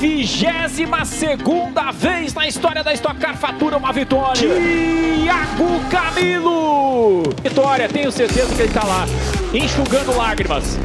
22 segunda vez na história da Stock Car fatura uma vitória. Tiago Camilo! Vitória, tenho certeza que ele está lá, enxugando lágrimas.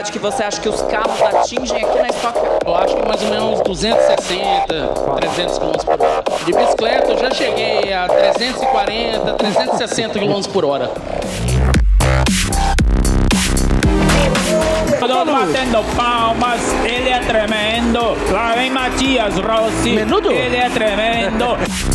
velocidade que você acha que os carros atingem aqui na Stock Eu acho que mais ou menos 260, 300 km por hora. De bicicleta eu já cheguei a 340, 360 km por hora. Todos batendo palmas, ele é tremendo. Lá vem Matias Rossi, Menudo. ele é tremendo.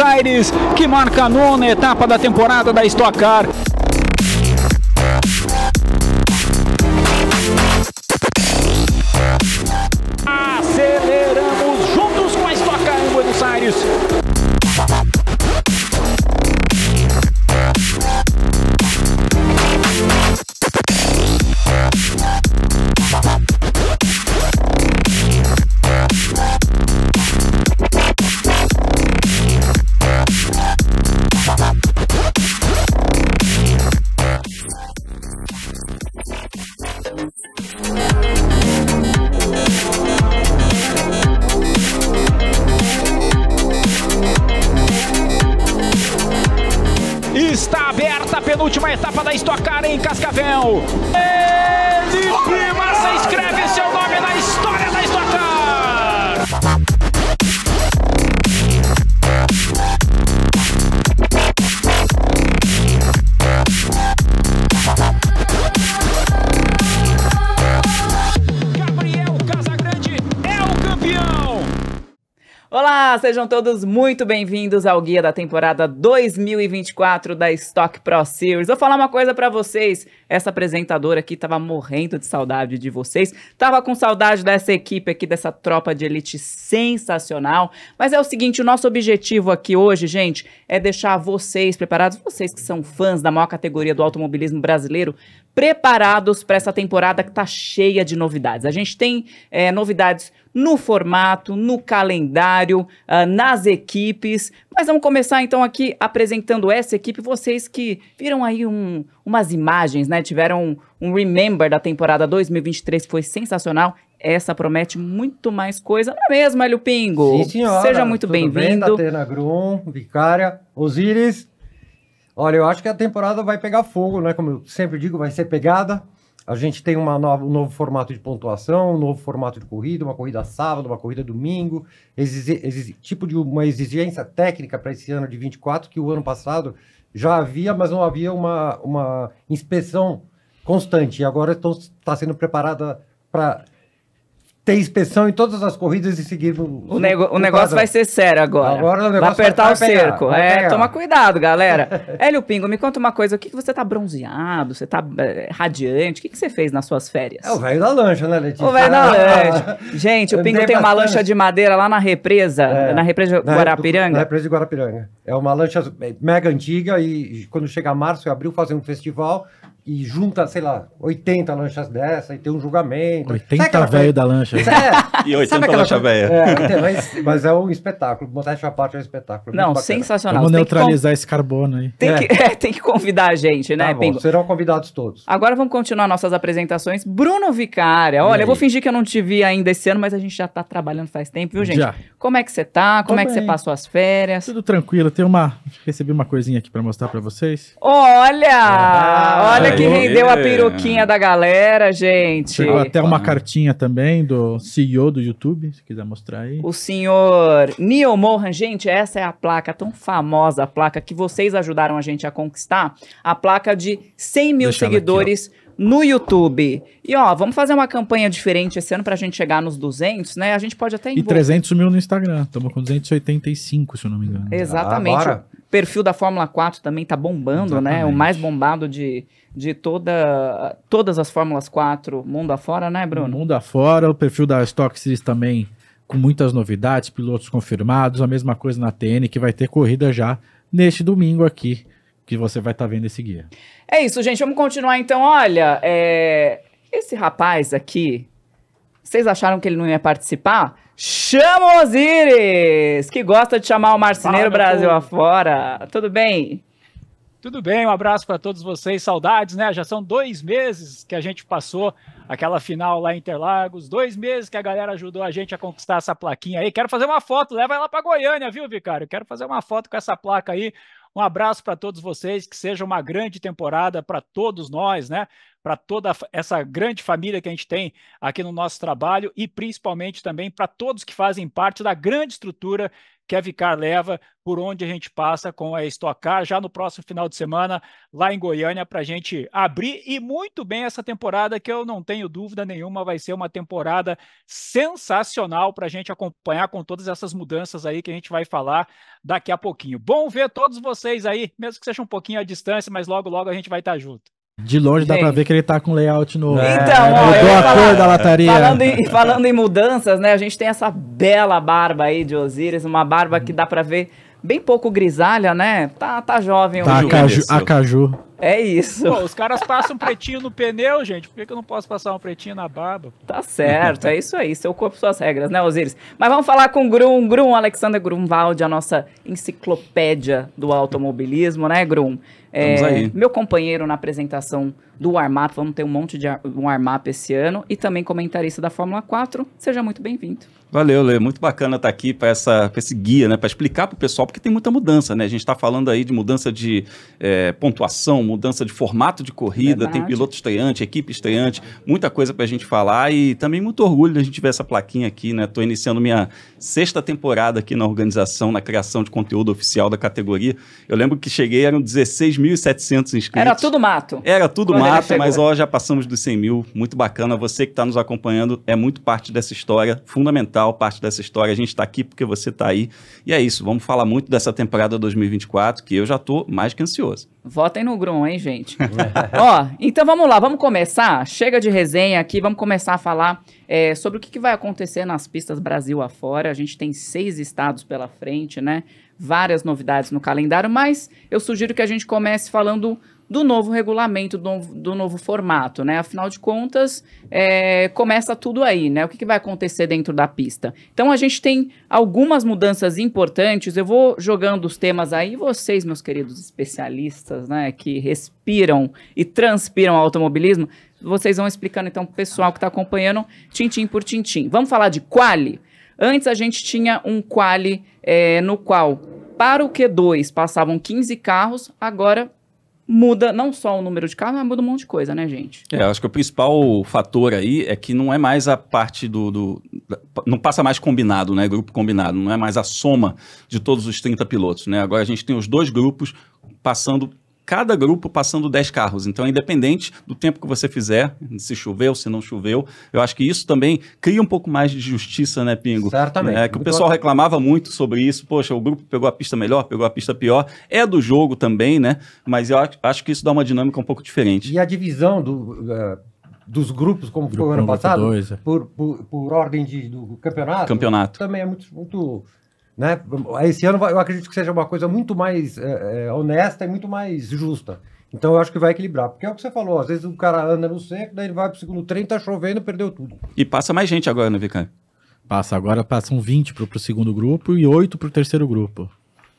Aires, que marca a nona etapa da temporada da Stock Car Olá, sejam todos muito bem-vindos ao guia da temporada 2024 da Stock Pro Series. Vou falar uma coisa para vocês. Essa apresentadora aqui tava morrendo de saudade de vocês. Tava com saudade dessa equipe aqui, dessa tropa de elite sensacional. Mas é o seguinte, o nosso objetivo aqui hoje, gente, é deixar vocês preparados, vocês que são fãs da maior categoria do automobilismo brasileiro, preparados para essa temporada que está cheia de novidades. A gente tem é, novidades no formato, no calendário, uh, nas equipes. Mas vamos começar então aqui apresentando essa equipe. Vocês que viram aí um, umas imagens, né? Tiveram um, um remember da temporada 2023 que foi sensacional. Essa promete muito mais coisa, não é mesmo, Hélio Pingo? Sim, senhora. Seja muito bem-vindo. Bem, Datena Grum, Vicária, Osiris. Olha, eu acho que a temporada vai pegar fogo, né? Como eu sempre digo, vai ser pegada. A gente tem uma nova, um novo formato de pontuação, um novo formato de corrida, uma corrida sábado, uma corrida domingo, exige, exige, tipo de uma exigência técnica para esse ano de 24 que o ano passado já havia, mas não havia uma, uma inspeção constante. E agora está tá sendo preparada para ter inspeção em todas as corridas e seguir o, nego o negócio vai ser sério agora. Agora o negócio vai apertar vai, vai o cerco. é, toma cuidado, galera. Hélio Pingo, me conta uma coisa, o que, que você tá bronzeado, você tá é, radiante, o que, que você fez nas suas férias? É o velho da lancha, né, Letícia? O velho da ah. lancha. Gente, o Pingo tem bastante. uma lancha de madeira lá na represa, é, na represa de Guarapiranga. na represa de Guarapiranga. É uma lancha eh, mega antiga e quando chega março e abril fazem um festival e junta, sei lá, 80 lanchas dessa e tem um julgamento. 80 velho da lancha. É, e 80 lancha velha. É, então, mas, mas, é um espetáculo. Modéstia essa parte é um espetáculo. Não, sensacional. Vamos neutralizar esse carbono aí. Tem, é. que, é, tem que convidar a gente, né, tá bom, Pingo? Serão convidados todos. Agora vamos continuar nossas apresentações. Bruno Vicária, olha, eu vou fingir que eu não te vi ainda esse ano, mas a gente já tá trabalhando faz tempo, viu, gente? Já. Como é que você tá? Como Tô é que você passou as férias? Tudo tranquilo. Tem uma... Recebi uma coisinha aqui pra mostrar pra vocês. Olha! É. Ah, olha que rendeu a peruquinha da galera, gente. Chegou até uma cartinha também do CEO do YouTube, se quiser mostrar aí. O senhor Neil Mohan, gente, essa é a placa tão famosa, a placa que vocês ajudaram a gente a conquistar, a placa de 100 mil Deixa seguidores aqui, no YouTube. E ó, vamos fazer uma campanha diferente esse ano pra gente chegar nos 200, né? A gente pode até envolver. E 300 mil no Instagram. Estamos com 285, se eu não me engano. Exatamente. Ah, o perfil da Fórmula 4 também tá bombando, Exatamente. né? O mais bombado de, de toda, todas as Fórmulas 4 mundo afora, né, Bruno? mundo afora. O perfil da Stock Series também com muitas novidades, pilotos confirmados. A mesma coisa na TN, que vai ter corrida já neste domingo aqui que você vai estar tá vendo esse guia. É isso, gente. Vamos continuar então. Olha, é... esse rapaz aqui, vocês acharam que ele não ia participar? Chama o Osiris, que gosta de chamar o marceneiro Fala, Brasil povo. afora. Tudo bem? Tudo bem, um abraço para todos vocês. Saudades, né? Já são dois meses que a gente passou aquela final lá em Interlagos, dois meses que a galera ajudou a gente a conquistar essa plaquinha aí. Quero fazer uma foto, leva ela para Goiânia, viu, Vicário? Quero fazer uma foto com essa placa aí. Um abraço para todos vocês, que seja uma grande temporada para todos nós, né? Para toda essa grande família que a gente tem aqui no nosso trabalho e principalmente também para todos que fazem parte da grande estrutura que a Vicar leva, por onde a gente passa com a Estocar, já no próximo final de semana, lá em Goiânia, para a gente abrir e muito bem essa temporada, que eu não tenho dúvida nenhuma, vai ser uma temporada sensacional para a gente acompanhar com todas essas mudanças aí que a gente vai falar daqui a pouquinho. Bom ver todos vocês aí, mesmo que seja um pouquinho à distância, mas logo, logo a gente vai estar junto. De longe Gente. dá pra ver que ele tá com layout novo. É. então, é, ó, mudou a falar, cor da lataria. Falando em, falando em, mudanças, né? A gente tem essa bela barba aí de Osiris, uma barba que dá pra ver bem pouco grisalha, né? Tá, tá jovem. Tá a caju, a caju. É isso. Pô, os caras passam um pretinho no pneu, gente. Por que, que eu não posso passar um pretinho na barba? Tá certo, é isso aí. Seu corpo, suas regras, né, Osiris? Mas vamos falar com o Grum, Grum, Alexander Grumwald, a nossa enciclopédia do automobilismo, né, Grum? É, meu companheiro na apresentação do Warmap. Vamos ter um monte de Warmap esse ano. E também comentarista da Fórmula 4. Seja muito bem-vindo. Valeu, Lê. Muito bacana estar tá aqui para esse guia, né? Para explicar para o pessoal, porque tem muita mudança, né? A gente está falando aí de mudança de é, pontuação, mudança de formato de corrida, tem piloto estreante, equipe estreante, muita coisa para a gente falar e também muito orgulho de a gente ver essa plaquinha aqui, né? Estou iniciando minha sexta temporada aqui na organização, na criação de conteúdo oficial da categoria. Eu lembro que cheguei, eram 16.700 inscritos. Era tudo mato. Era tudo Quando mas ó, já passamos dos 100 mil, muito bacana. Você que está nos acompanhando é muito parte dessa história, fundamental parte dessa história. A gente está aqui porque você está aí. E é isso, vamos falar muito dessa temporada 2024, que eu já estou mais que ansioso. Votem no Grum, hein, gente? ó, então vamos lá, vamos começar. Chega de resenha aqui, vamos começar a falar é, sobre o que, que vai acontecer nas pistas Brasil afora. A gente tem seis estados pela frente, né? várias novidades no calendário, mas eu sugiro que a gente comece falando do novo regulamento, do, do novo formato, né? Afinal de contas, é, começa tudo aí, né? O que, que vai acontecer dentro da pista? Então a gente tem algumas mudanças importantes. Eu vou jogando os temas aí, vocês, meus queridos especialistas, né, que respiram e transpiram automobilismo, vocês vão explicando então para o pessoal que está acompanhando, tintim por tintim. Vamos falar de quali? Antes a gente tinha um quali é, no qual para o Q2 passavam 15 carros, agora muda não só o número de carros, mas muda um monte de coisa, né, gente? É, acho que o principal fator aí é que não é mais a parte do. do não passa mais combinado, né? Grupo combinado, não é mais a soma de todos os 30 pilotos, né? Agora a gente tem os dois grupos passando cada grupo passando 10 carros. Então, independente do tempo que você fizer, se choveu, se não choveu, eu acho que isso também cria um pouco mais de justiça, né, Pingo? Certamente. É, que o pessoal reclamava muito sobre isso. Poxa, o grupo pegou a pista melhor, pegou a pista pior. É do jogo também, né? Mas eu acho que isso dá uma dinâmica um pouco diferente. E a divisão do. Uh dos grupos, como Grupo foi o ano passado, dois, é. por, por, por, ordem de, do campeonato, campeonato, também é muito, muito né? Esse ano eu acredito que seja uma coisa muito mais é, é, honesta e muito mais justa. Então eu acho que vai equilibrar. Porque é o que você falou, às vezes o cara anda no seco, daí ele vai pro segundo trem, tá chovendo, perdeu tudo. E passa mais gente agora, né, Vicam? Passa, agora passam 20 pro, pro segundo grupo e 8 pro terceiro grupo.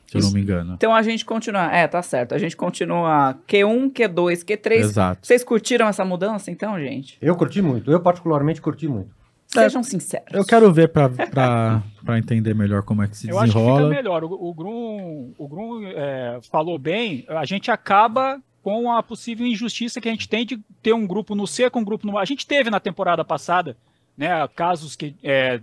Se eu não me engano. Então a gente continua. É, tá certo. A gente continua Q1, Q2, Q3. Exato. Vocês curtiram essa mudança, então, gente? Eu curti muito. Eu, particularmente, curti muito. É, Sejam sinceros. Eu quero ver para entender melhor como é que se desenrola. Eu acho que fica melhor. O, o Grum, o Grum é, falou bem. A gente acaba com a possível injustiça que a gente tem de ter um grupo no seco, um grupo no... A gente teve na temporada passada né, casos que é,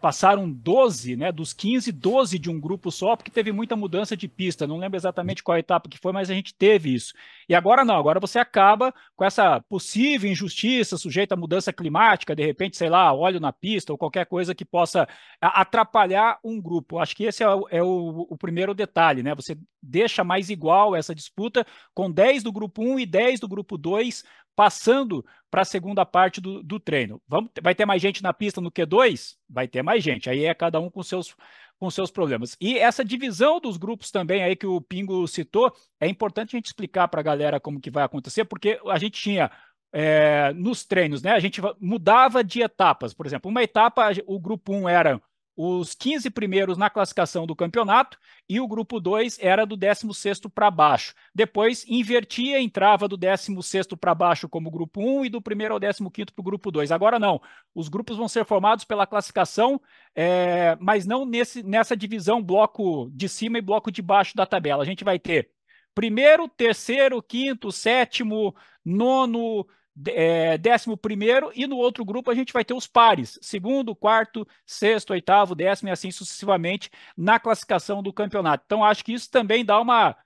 passaram 12, né, dos 15, 12 de um grupo só, porque teve muita mudança de pista, não lembro exatamente qual etapa que foi, mas a gente teve isso. E agora não, agora você acaba com essa possível injustiça sujeita à mudança climática, de repente, sei lá, óleo na pista ou qualquer coisa que possa atrapalhar um grupo. Acho que esse é o, é o, o primeiro detalhe, né, você deixa mais igual essa disputa com 10 do grupo 1 e 10 do grupo 2 passando para a segunda parte do, do treino. Vamos, vai ter mais gente na pista no Q2? Vai ter mais gente. Aí é cada um com seus, com seus problemas. E essa divisão dos grupos também aí que o Pingo citou, é importante a gente explicar para a galera como que vai acontecer, porque a gente tinha é, nos treinos, né? A gente mudava de etapas. Por exemplo, uma etapa, o grupo 1 era os 15 primeiros na classificação do campeonato e o grupo 2 era do 16º para baixo. Depois invertia, entrava do 16º para baixo como grupo 1 e do primeiro ao 15º para o grupo 2. Agora não, os grupos vão ser formados pela classificação, é, mas não nesse, nessa divisão bloco de cima e bloco de baixo da tabela. A gente vai ter primeiro, terceiro, quinto, sétimo, nono, é, décimo primeiro, e no outro grupo a gente vai ter os pares, segundo, quarto, sexto, oitavo, décimo e assim sucessivamente na classificação do campeonato. Então acho que isso também dá uma,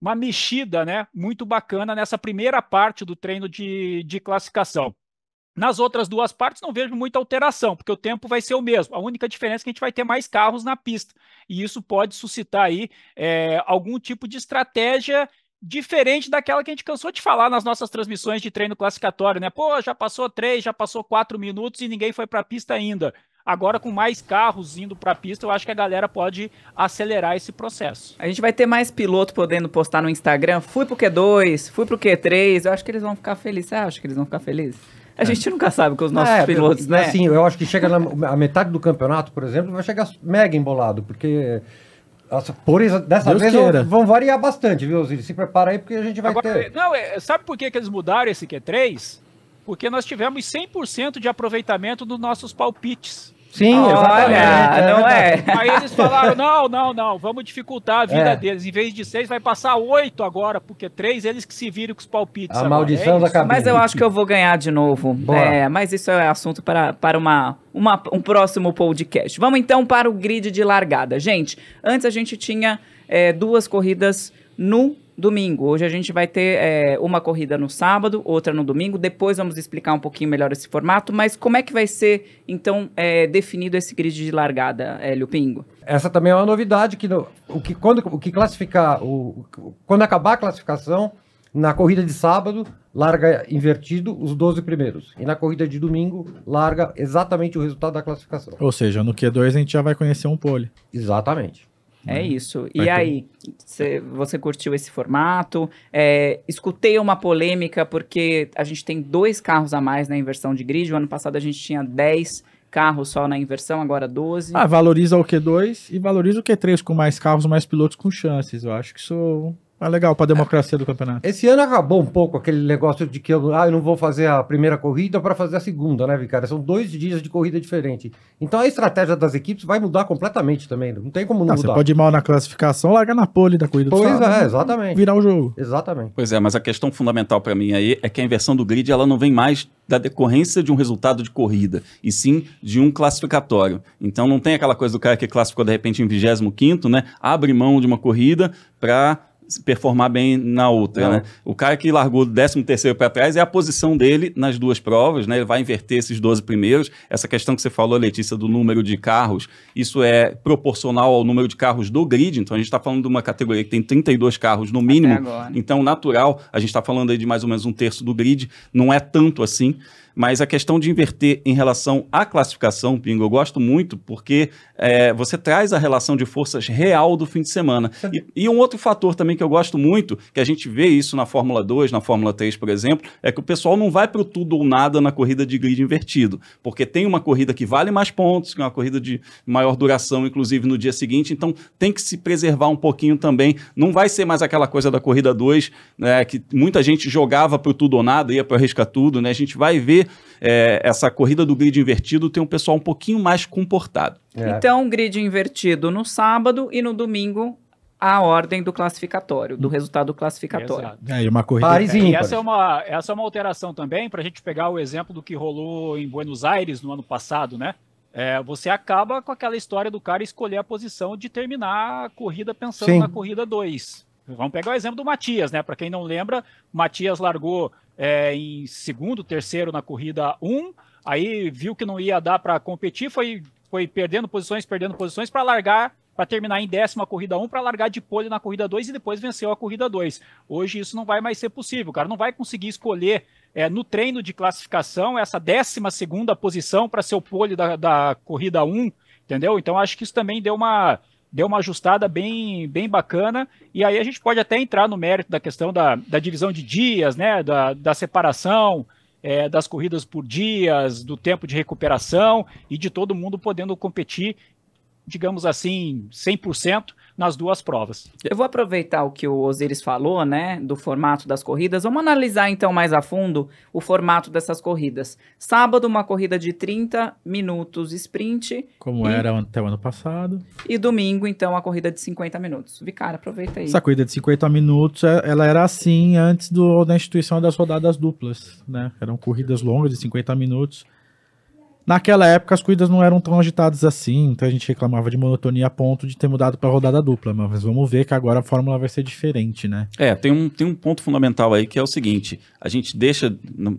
uma mexida né, muito bacana nessa primeira parte do treino de, de classificação. Nas outras duas partes não vejo muita alteração, porque o tempo vai ser o mesmo. A única diferença é que a gente vai ter mais carros na pista. E isso pode suscitar aí é, algum tipo de estratégia diferente daquela que a gente cansou de falar nas nossas transmissões de treino classificatório, né? Pô, já passou três, já passou quatro minutos e ninguém foi para a pista ainda. Agora, com mais carros indo para a pista, eu acho que a galera pode acelerar esse processo. A gente vai ter mais piloto podendo postar no Instagram. Fui pro Q2, fui pro Q3. Eu acho que eles vão ficar felizes. Você acha que eles vão ficar felizes? A é. gente nunca sabe com os nossos é, pilotos, é né? Sim, eu acho que chega na metade do campeonato, por exemplo, vai chegar mega embolado, porque nossa, por isso, dessa Deus vez vão, vão, variar bastante, viu, Osiris? Se prepara aí porque a gente vai Agora, ter. Não, é, é sabe por que, que eles mudaram esse Q3? Porque nós tivemos 100% de aproveitamento dos nossos palpites. Sim, Olha, exatamente. Não é. é Aí eles falaram: não, não, não, vamos dificultar a vida é. deles. Em vez de seis, vai passar oito agora, porque três eles que se viram com os palpites. A agora. maldição é da cabeça. Mas eu acho que eu vou ganhar de novo. Boa. É, mas isso é assunto para, para uma, uma, um próximo podcast. Vamos então para o grid de largada. Gente, antes a gente tinha é, duas corridas no domingo. Hoje a gente vai ter é, uma corrida no sábado, outra no domingo. Depois vamos explicar um pouquinho melhor esse formato. Mas como é que vai ser, então, é, definido esse grid de largada, Hélio Pingo? Essa também é uma novidade que, no, o que quando o que classificar, o, quando acabar a classificação, na corrida de sábado, larga invertido os 12 primeiros. E na corrida de domingo, larga exatamente o resultado da classificação. Ou seja, no Q2 a gente já vai conhecer um pole. Exatamente. É né? isso. e aí, cê, é. você curtiu esse formato? É, escutei uma polêmica porque a gente tem dois carros a mais na inversão de grid. O ano passado a gente tinha 10 carros só na inversão, agora 12. Ah, valoriza o Q2 e valoriza o Q3 com mais carros, mais pilotos com chances. Eu acho que isso ah, legal, para a democracia do campeonato. Esse ano acabou um pouco aquele negócio de que eu, ah, eu não vou fazer a primeira corrida para fazer a segunda, né, Vicário? São dois dias de corrida diferente. Então a estratégia das equipes vai mudar completamente também. Não tem como não, não ah, mudar. Você pode ir mal na classificação, largar na pole da corrida pois do Pois é, né? exatamente. Virar o jogo. Exatamente. Pois é, mas a questão fundamental para mim aí é que a inversão do grid ela não vem mais da decorrência de um resultado de corrida, e sim de um classificatório. Então não tem aquela coisa do cara que classificou de repente em 25, né? Abre mão de uma corrida para performar bem na outra, é. né? O cara que largou do 13 terceiro para trás é a posição dele nas duas provas, né? Ele vai inverter esses 12 primeiros. Essa questão que você falou, Letícia, do número de carros, isso é proporcional ao número de carros do grid. Então, a gente está falando de uma categoria que tem 32 carros no mínimo. Então, natural, a gente está falando aí de mais ou menos um terço do grid. Não é tanto assim. Mas a questão de inverter em relação à classificação, Pingo, eu gosto muito porque é, você traz a relação de forças real do fim de semana. E, e, um outro fator também que eu gosto muito, que a gente vê isso na Fórmula 2, na Fórmula 3, por exemplo, é que o pessoal não vai para o tudo ou nada na corrida de grid invertido. Porque tem uma corrida que vale mais pontos, que é uma corrida de maior duração, inclusive no dia seguinte. Então tem que se preservar um pouquinho também. Não vai ser mais aquela coisa da corrida 2, né, que muita gente jogava para o tudo ou nada, ia para arriscar tudo. Né? A gente vai ver é, essa corrida do grid invertido tem um pessoal um pouquinho mais comportado. É. Então, grid invertido no sábado e no domingo a ordem do classificatório, do hum. resultado classificatório. É, e uma corrida. Paris é, e essa é uma essa é uma alteração também para a gente pegar o exemplo do que rolou em Buenos Aires no ano passado, né? É, você acaba com aquela história do cara escolher a posição de terminar a corrida pensando Sim. na corrida 2. Vamos pegar o exemplo do Matias, né? Para quem não lembra, o Matias largou é, em segundo, terceiro na corrida 1, aí viu que não ia dar para competir, foi, foi perdendo posições, perdendo posições para largar, para terminar em décima corrida 1, para largar de pole na corrida 2 e depois venceu a corrida 2. Hoje isso não vai mais ser possível, o cara não vai conseguir escolher é, no treino de classificação essa décima segunda posição para ser o pole da, da corrida 1, entendeu? Então acho que isso também deu uma deu uma ajustada bem, bem bacana, e aí a gente pode até entrar no mérito da questão da, da divisão de dias, né, da, da separação, é, das corridas por dias, do tempo de recuperação e de todo mundo podendo competir digamos assim, 100% nas duas provas. Eu vou aproveitar o que o Osiris falou, né, do formato das corridas. Vamos analisar então mais a fundo o formato dessas corridas. Sábado, uma corrida de 30 minutos sprint. Como e... era até o ano passado. E domingo, então, a corrida de 50 minutos. Vicara, aproveita aí. Essa corrida de 50 minutos, é, ela era assim antes do, da instituição das rodadas duplas, né? Eram corridas longas de 50 minutos Naquela época as corridas não eram tão agitadas assim, então a gente reclamava de monotonia a ponto de ter mudado para rodada dupla, mas vamos ver que agora a fórmula vai ser diferente, né? É, tem um, tem um ponto fundamental aí que é o seguinte: a gente deixa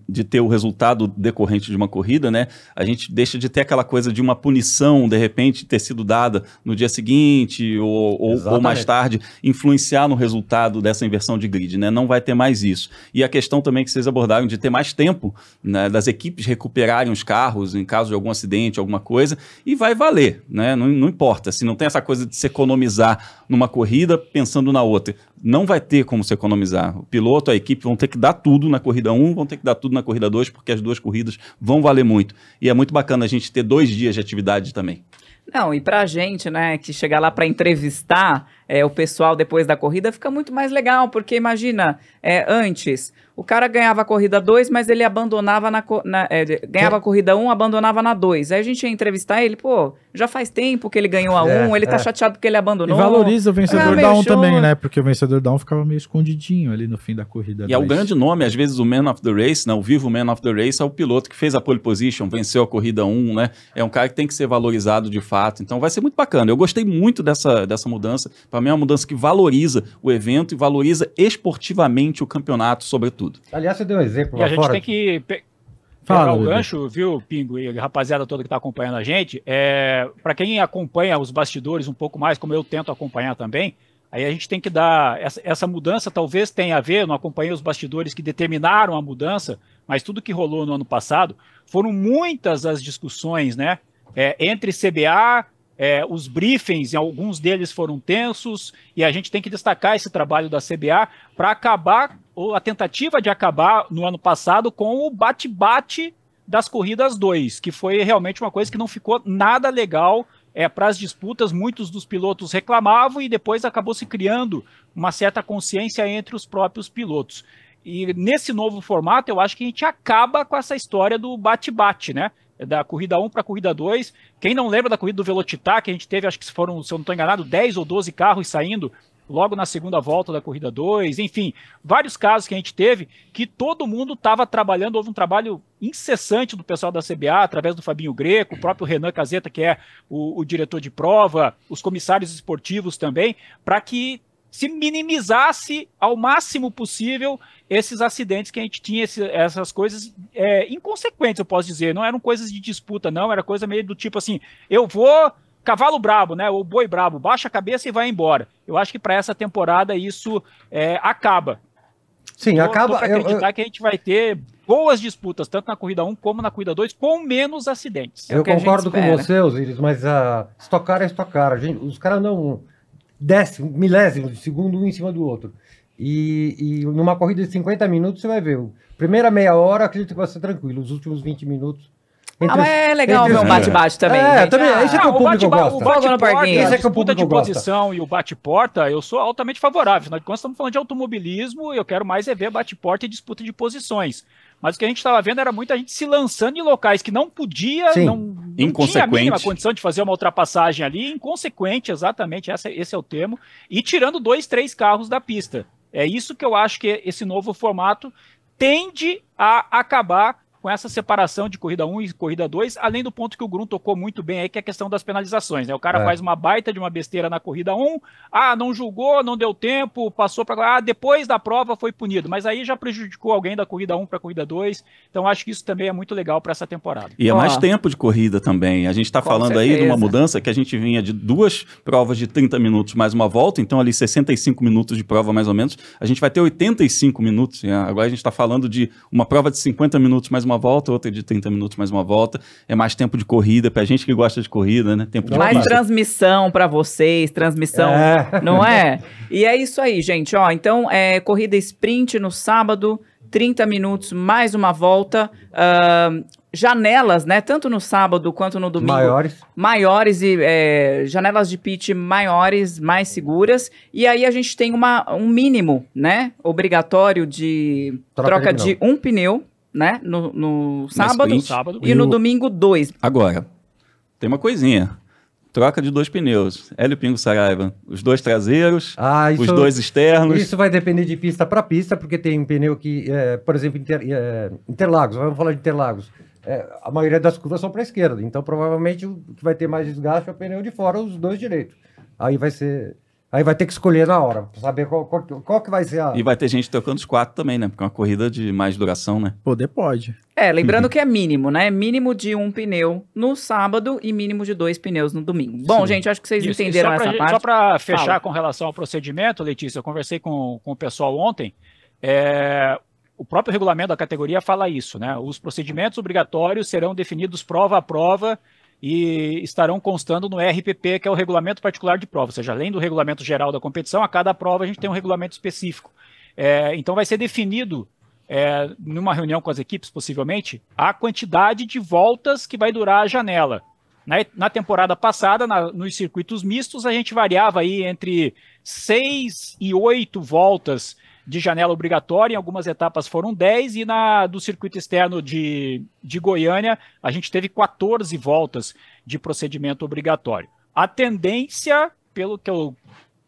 de ter o resultado decorrente de uma corrida, né? A gente deixa de ter aquela coisa de uma punição, de repente, ter sido dada no dia seguinte ou, ou, ou mais tarde, influenciar no resultado dessa inversão de grid, né? Não vai ter mais isso. E a questão também que vocês abordaram de ter mais tempo né, das equipes recuperarem os carros em caso de algum acidente, alguma coisa, e vai valer, né? Não, não importa. Se não tem essa coisa de se economizar numa corrida pensando na outra, não vai ter como se economizar. O piloto, a equipe vão ter que dar tudo na corrida 1, vão ter que dar tudo na corrida 2, porque as duas corridas vão valer muito. E é muito bacana a gente ter dois dias de atividade também. Não, e para a gente, né, que chegar lá para entrevistar, é, o pessoal depois da corrida, fica muito mais legal, porque imagina, é, antes, o cara ganhava a corrida 2, mas ele abandonava na. na é, ganhava a é. corrida 1, um, abandonava na 2. Aí a gente ia entrevistar ele, pô, já faz tempo que ele ganhou a 1, é, um, ele tá é. chateado porque ele abandonou. E valoriza o ah, vencedor da 1 um também, né? Porque o vencedor da 1 ficava meio escondidinho ali no fim da corrida. E é o grande nome, às vezes, o Man of the Race, né? O vivo Man of the Race é o piloto que fez a pole position, venceu a corrida 1, né? É um cara que tem que ser valorizado de fato. Então vai ser muito bacana. Eu gostei muito dessa, dessa mudança para mim é uma mudança que valoriza o evento e valoriza esportivamente o campeonato, sobretudo. Aliás, você deu um exemplo. E a gente tem que pe Fala, pegar o gancho, viu, Pingo e a rapaziada toda que está acompanhando a gente. É, Para quem acompanha os bastidores um pouco mais, como eu tento acompanhar também, Aí a gente tem que dar. Essa, essa, mudança talvez tenha a ver, não acompanhei os bastidores que determinaram a mudança, mas tudo que rolou no ano passado foram muitas as discussões, né? É, entre CBA, é, os briefings, alguns deles foram tensos, e a gente tem que destacar esse trabalho da CBA para acabar, ou a tentativa de acabar no ano passado com o bate-bate das corridas 2, que foi realmente uma coisa que não ficou nada legal é, para as disputas. Muitos dos pilotos reclamavam e depois acabou se criando uma certa consciência entre os próprios pilotos. E nesse novo formato, eu acho que a gente acaba com essa história do bate-bate, né? É da corrida 1 para a corrida 2. Quem não lembra da corrida do Velocitar, que a gente teve, acho que foram, se eu não estou enganado, 10 ou 12 carros saindo logo na segunda volta da corrida 2, enfim, vários casos que a gente teve que todo mundo estava trabalhando, houve um trabalho incessante do pessoal da CBA, através do Fabinho Greco, o próprio Renan Caseta, que é o, o diretor de prova, os comissários esportivos também, para que se minimizasse ao máximo possível esses acidentes que a gente tinha, esse, essas coisas é, inconsequentes, eu posso dizer. Não eram coisas de disputa, não, era coisa meio do tipo assim: eu vou, cavalo brabo, né? Ou boi brabo, baixa a cabeça e vai embora. Eu acho que para essa temporada isso é, acaba. Sim, tô, acaba. Tô acreditar eu, eu... que a gente vai ter boas disputas, tanto na corrida 1 como na corrida 2, com menos acidentes. É eu é concordo com você, Osiris, mas a ah, estocar é estocar. A gente, os caras não décimo, milésimo de segundo um em cima do outro. E, e numa corrida de 50 minutos você vai ver. Primeira meia hora, acredito que vai ser tranquilo. Os últimos 20 minutos entre, ah, mas é legal ver um bate-bate também. É, gente. também. Ah, é esse é que o público gosta. O bate-porta, a é que de posição e o bate-porta, eu sou altamente favorável. Nós estamos falando de automobilismo, eu quero mais é ver bate-porta e disputa de posições. Mas o que a gente estava vendo era muita gente se lançando em locais que não podia, Sim, não, não tinha a mínima condição de fazer uma ultrapassagem ali, inconsequente, exatamente, essa, esse é o termo, e tirando dois, três carros da pista. É isso que eu acho que esse novo formato tende a acabar com essa separação de corrida 1 e corrida 2, além do ponto que o Grun tocou muito bem aí, que é a questão das penalizações, né? O cara é. faz uma baita de uma besteira na corrida 1, ah, não julgou, não deu tempo, passou para ah, depois da prova foi punido, mas aí já prejudicou alguém da corrida 1 para a corrida 2. Então acho que isso também é muito legal para essa temporada. E é ah. mais tempo de corrida também. A gente está falando certeza. aí de uma mudança que a gente vinha de duas provas de 30 minutos mais uma volta, então ali 65 minutos de prova mais ou menos. A gente vai ter 85 minutos, né? agora a gente está falando de uma prova de 50 minutos mais uma uma volta, outra de 30 minutos mais uma volta. É mais tempo de corrida, pra gente que gosta de corrida, né? Tempo de mais transmissão para vocês, transmissão, é. não é? E é isso aí, gente, ó. Então, é corrida sprint no sábado, 30 minutos, mais uma volta. Uh, janelas, né? Tanto no sábado quanto no domingo. Maiores. Maiores e é, janelas de pit maiores, mais seguras. E aí a gente tem uma, um mínimo, né? Obrigatório de troca, troca de, de um pneu né? No, no sábado, sábado e, no domingo, dois. Agora, tem uma coisinha. Troca de dois pneus. Hélio Pingo Saraiva. Os dois traseiros, ah, isso, os dois externos. Isso vai depender de pista para pista, porque tem um pneu que, é, por exemplo, inter, é, Interlagos, vamos falar de Interlagos. É, a maioria das curvas são para a esquerda, então provavelmente o que vai ter mais desgaste é o pneu de fora, os dois direitos. Aí vai ser Aí vai ter que escolher na hora, saber qual, qual, qual, que vai ser a. E vai ter gente tocando os quatro também, né? Porque é uma corrida de mais duração, né? Poder pode. É, lembrando uhum. que é mínimo, né? Mínimo de um pneu no sábado e mínimo de dois pneus no domingo. Bom, Sim. gente, acho que vocês Isso, entenderam essa gente, parte. Só para fechar Fala. com relação ao procedimento, Letícia, eu conversei com, com o pessoal ontem. É, o próprio regulamento da categoria fala isso, né? Os procedimentos obrigatórios serão definidos prova a prova e estarão constando no RPP, que é o Regulamento Particular de Prova. Ou seja, além do regulamento geral da competição, a cada prova a gente tem um regulamento específico. É, então, vai ser definido, é, numa reunião com as equipes, possivelmente, a quantidade de voltas que vai durar a janela. Na, na temporada passada, na, nos circuitos mistos, a gente variava aí entre seis e oito voltas de janela obrigatória, em algumas etapas foram 10, e na do circuito externo de, de Goiânia, a gente teve 14 voltas de procedimento obrigatório. A tendência, pelo que eu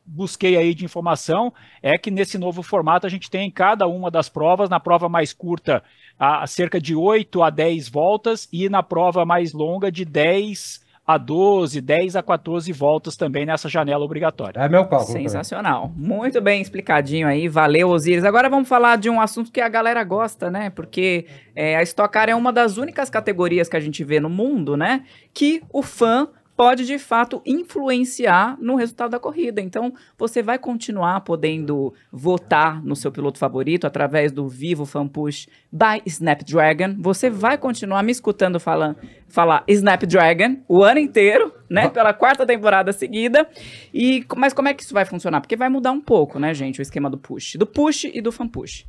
busquei aí de informação é que nesse novo formato a gente tem em cada uma das provas, na prova mais curta, a cerca de 8 a 10 voltas e na prova mais longa de 10 a 12, 10 a 14 voltas também nessa janela obrigatória. É meu cálculo. Sensacional. Também. Muito bem explicadinho aí. Valeu, Osiris. Agora vamos falar de um assunto que a galera gosta, né? Porque é, a Stock Car é uma das únicas categorias que a gente vê no mundo, né? Que o fã pode de fato influenciar no resultado da corrida. Então, você vai continuar podendo votar no seu piloto favorito através do Vivo Fan Push by Snapdragon. Você vai continuar me escutando falar, falar Snapdragon o ano inteiro, né? Pela quarta temporada seguida. E mas como é que isso vai funcionar? Porque vai mudar um pouco, né, gente, o esquema do push, do push e do fan push.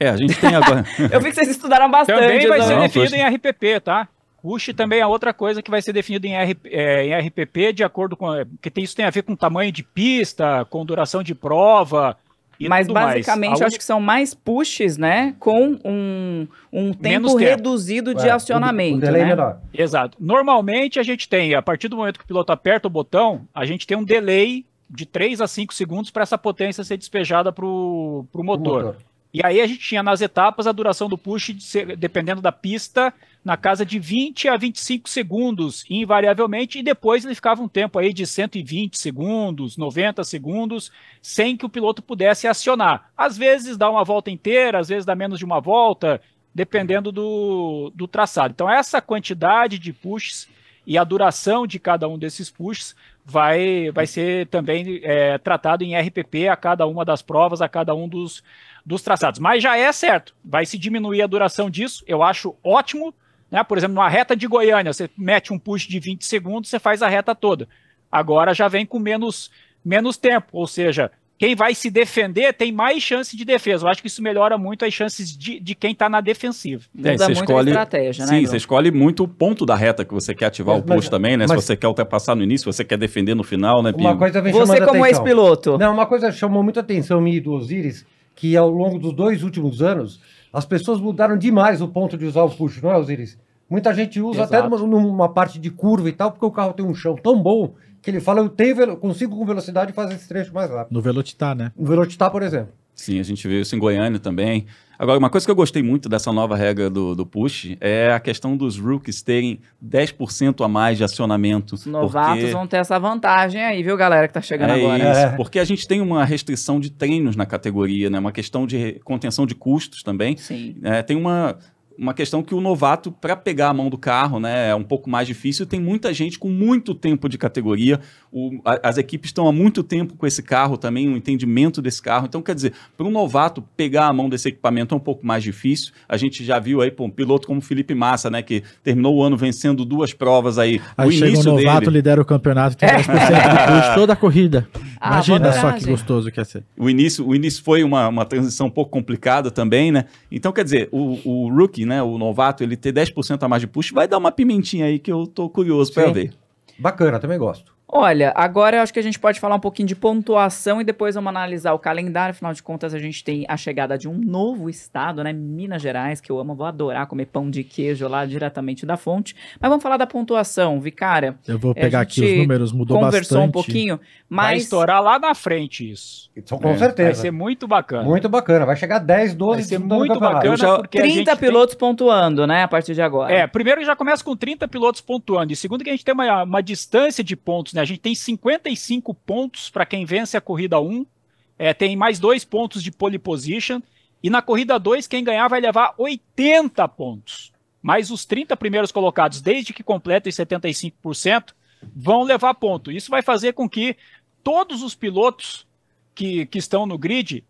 É, a gente tem agora. Eu vi que vocês estudaram bastante. Também vai ser definido em RPP, tá? Push também é outra coisa que vai ser definida em, RP, é, em RPP de acordo com. É, que tem, isso tem a ver com tamanho de pista, com duração de prova. E Mas tudo basicamente mais. eu acho que são mais pushes, né? Com um, um tempo, tempo, reduzido de é, acionamento. Um delay né? menor. Exato. Normalmente a gente tem, a partir do momento que o piloto aperta o botão, a gente tem um delay de 3 a 5 segundos para essa potência ser despejada para o motor. motor. E aí a gente tinha nas etapas a duração do push, de ser, dependendo da pista, na casa de 20 a 25 segundos, invariavelmente, e depois ele ficava um tempo aí de 120 segundos, 90 segundos, sem que o piloto pudesse acionar. Às vezes dá uma volta inteira, às vezes dá menos de uma volta, dependendo do, do traçado. Então, essa quantidade de pushes e a duração de cada um desses pushes vai, vai ser também é, tratado em RPP a cada uma das provas, a cada um dos, dos traçados. Mas já é certo, vai se diminuir a duração disso, eu acho ótimo, né? Por exemplo, numa reta de Goiânia, você mete um push de 20 segundos, você faz a reta toda. Agora já vem com menos, menos tempo, ou seja, quem vai se defender tem mais chance de defesa. Eu acho que isso melhora muito as chances de, de quem está na defensiva. É, você escolhe estratégia, né, Sim, você escolhe muito o ponto da reta que você quer ativar mas, o push mas, também, né? Mas, se você quer ultrapassar no início, você quer defender no final, né, Uma coisa vem Você como ex-piloto. Não, uma coisa chamou muita atenção me do Osiris, que ao longo dos dois últimos anos, as pessoas mudaram demais o ponto de usar o push, não é, Osiris? Muita gente usa Exato. até numa, numa, parte de curva e tal, porque o carro tem um chão tão bom que ele fala, eu tenho, consigo com velocidade fazer esse trecho mais rápido. No Velocitar, né? No Velocitar, por exemplo. Sim, a gente vê isso em Goiânia também. Agora, uma coisa que eu gostei muito dessa nova regra do, do push é a questão dos rookies terem 10% a mais de acionamento. Os novatos porque... vão ter essa vantagem aí, viu, galera que tá chegando é agora. Isso, é. porque a gente tem uma restrição de treinos na categoria, né? Uma questão de contenção de custos também. Sim. É, tem uma uma questão que o novato, para pegar a mão do carro, né, é um pouco mais difícil. Tem muita gente com muito tempo de categoria. O, a, as equipes estão há muito tempo com esse carro também, um entendimento desse carro. Então, quer dizer, para um novato pegar a mão desse equipamento é um pouco mais difícil. A gente já viu aí, pô, um piloto como Felipe Massa, né, que terminou o ano vencendo duas provas aí. Aí o chega um novato, dele... lidera o campeonato, tem 10% de push toda a corrida. Ah, Imagina só que gostoso que é ser. O início, o início foi uma, uma transição um pouco complicada também, né? Então, quer dizer, o, o rookie, né, o novato, ele ter 10% a mais de push vai dar uma pimentinha aí que eu tô curioso para ver. Bacana, também gosto. Olha, agora eu acho que a gente pode falar um pouquinho de pontuação e depois vamos analisar o calendário. Afinal de contas, a gente tem a chegada de um novo estado, né? Minas Gerais, que eu amo, vou adorar comer pão de queijo lá diretamente da fonte. Mas vamos falar da pontuação, Vicara. Eu vou é, pegar aqui os números, mudou conversou bastante. Conversou um pouquinho, mas. Vai estourar lá na frente isso. Então, com é. certeza. Vai ser muito bacana. Muito bacana. Vai chegar 10, 12, vai ser muito tá bacana. Já... 30 pilotos tem... pontuando, né? A partir de agora. É, primeiro já começa com 30 pilotos pontuando. E segundo, que a gente tem uma, uma distância de pontos, né? a gente tem 55 pontos para quem vence a corrida 1, é, tem mais dois pontos de pole position, e na corrida 2, quem ganhar vai levar 80 pontos. Mas os 30 primeiros colocados, desde que completem 75%, vão levar ponto. Isso vai fazer com que todos os pilotos que, que estão no grid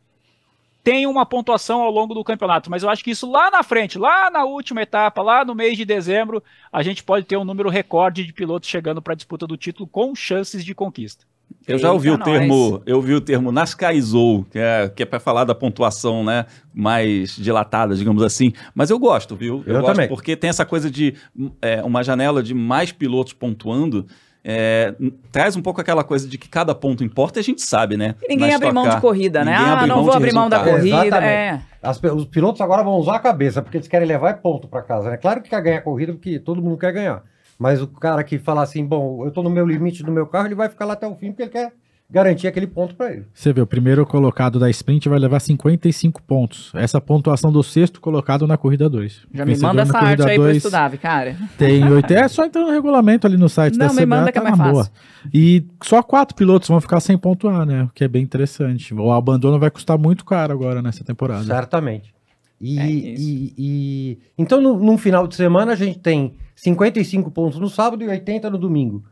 tem uma pontuação ao longo do campeonato, mas eu acho que isso lá na frente, lá na última etapa, lá no mês de dezembro, a gente pode ter um número recorde de pilotos chegando para a disputa do título com chances de conquista. Eu já ouvi Eita o termo, nós. eu vi o termo nascaizou, que é, que é para falar da pontuação, né, mais dilatada, digamos assim. Mas eu gosto, viu? Eu, eu gosto também. porque tem essa coisa de é, uma janela de mais pilotos pontuando é, traz um pouco aquela coisa de que cada ponto importa e a gente sabe, né? E ninguém abre mão de corrida, né? ah, não vou abrir mão da corrida. É, As, os pilotos agora vão usar a cabeça, porque eles querem levar ponto para casa, né? Claro que quer ganhar corrida, porque todo mundo quer ganhar. Mas o cara que fala assim, bom, eu tô no meu limite do meu carro, ele vai ficar lá até o fim, porque ele quer garantir aquele ponto para ele. Você vê, o primeiro colocado da sprint vai levar 55 pontos. Essa pontuação do sexto colocado na corrida 2. Já me manda essa arte aí para estudar, cara. Tem 8, é só entrar no regulamento ali no site Não, da CBA, manda tá que é mais fácil. Boa. E só quatro pilotos vão ficar sem pontuar, né? O que é bem interessante. O abandono vai custar muito caro agora nessa temporada. Certamente. E, é e, e... então no, no final de semana a gente tem 55 pontos no sábado e 80 no domingo.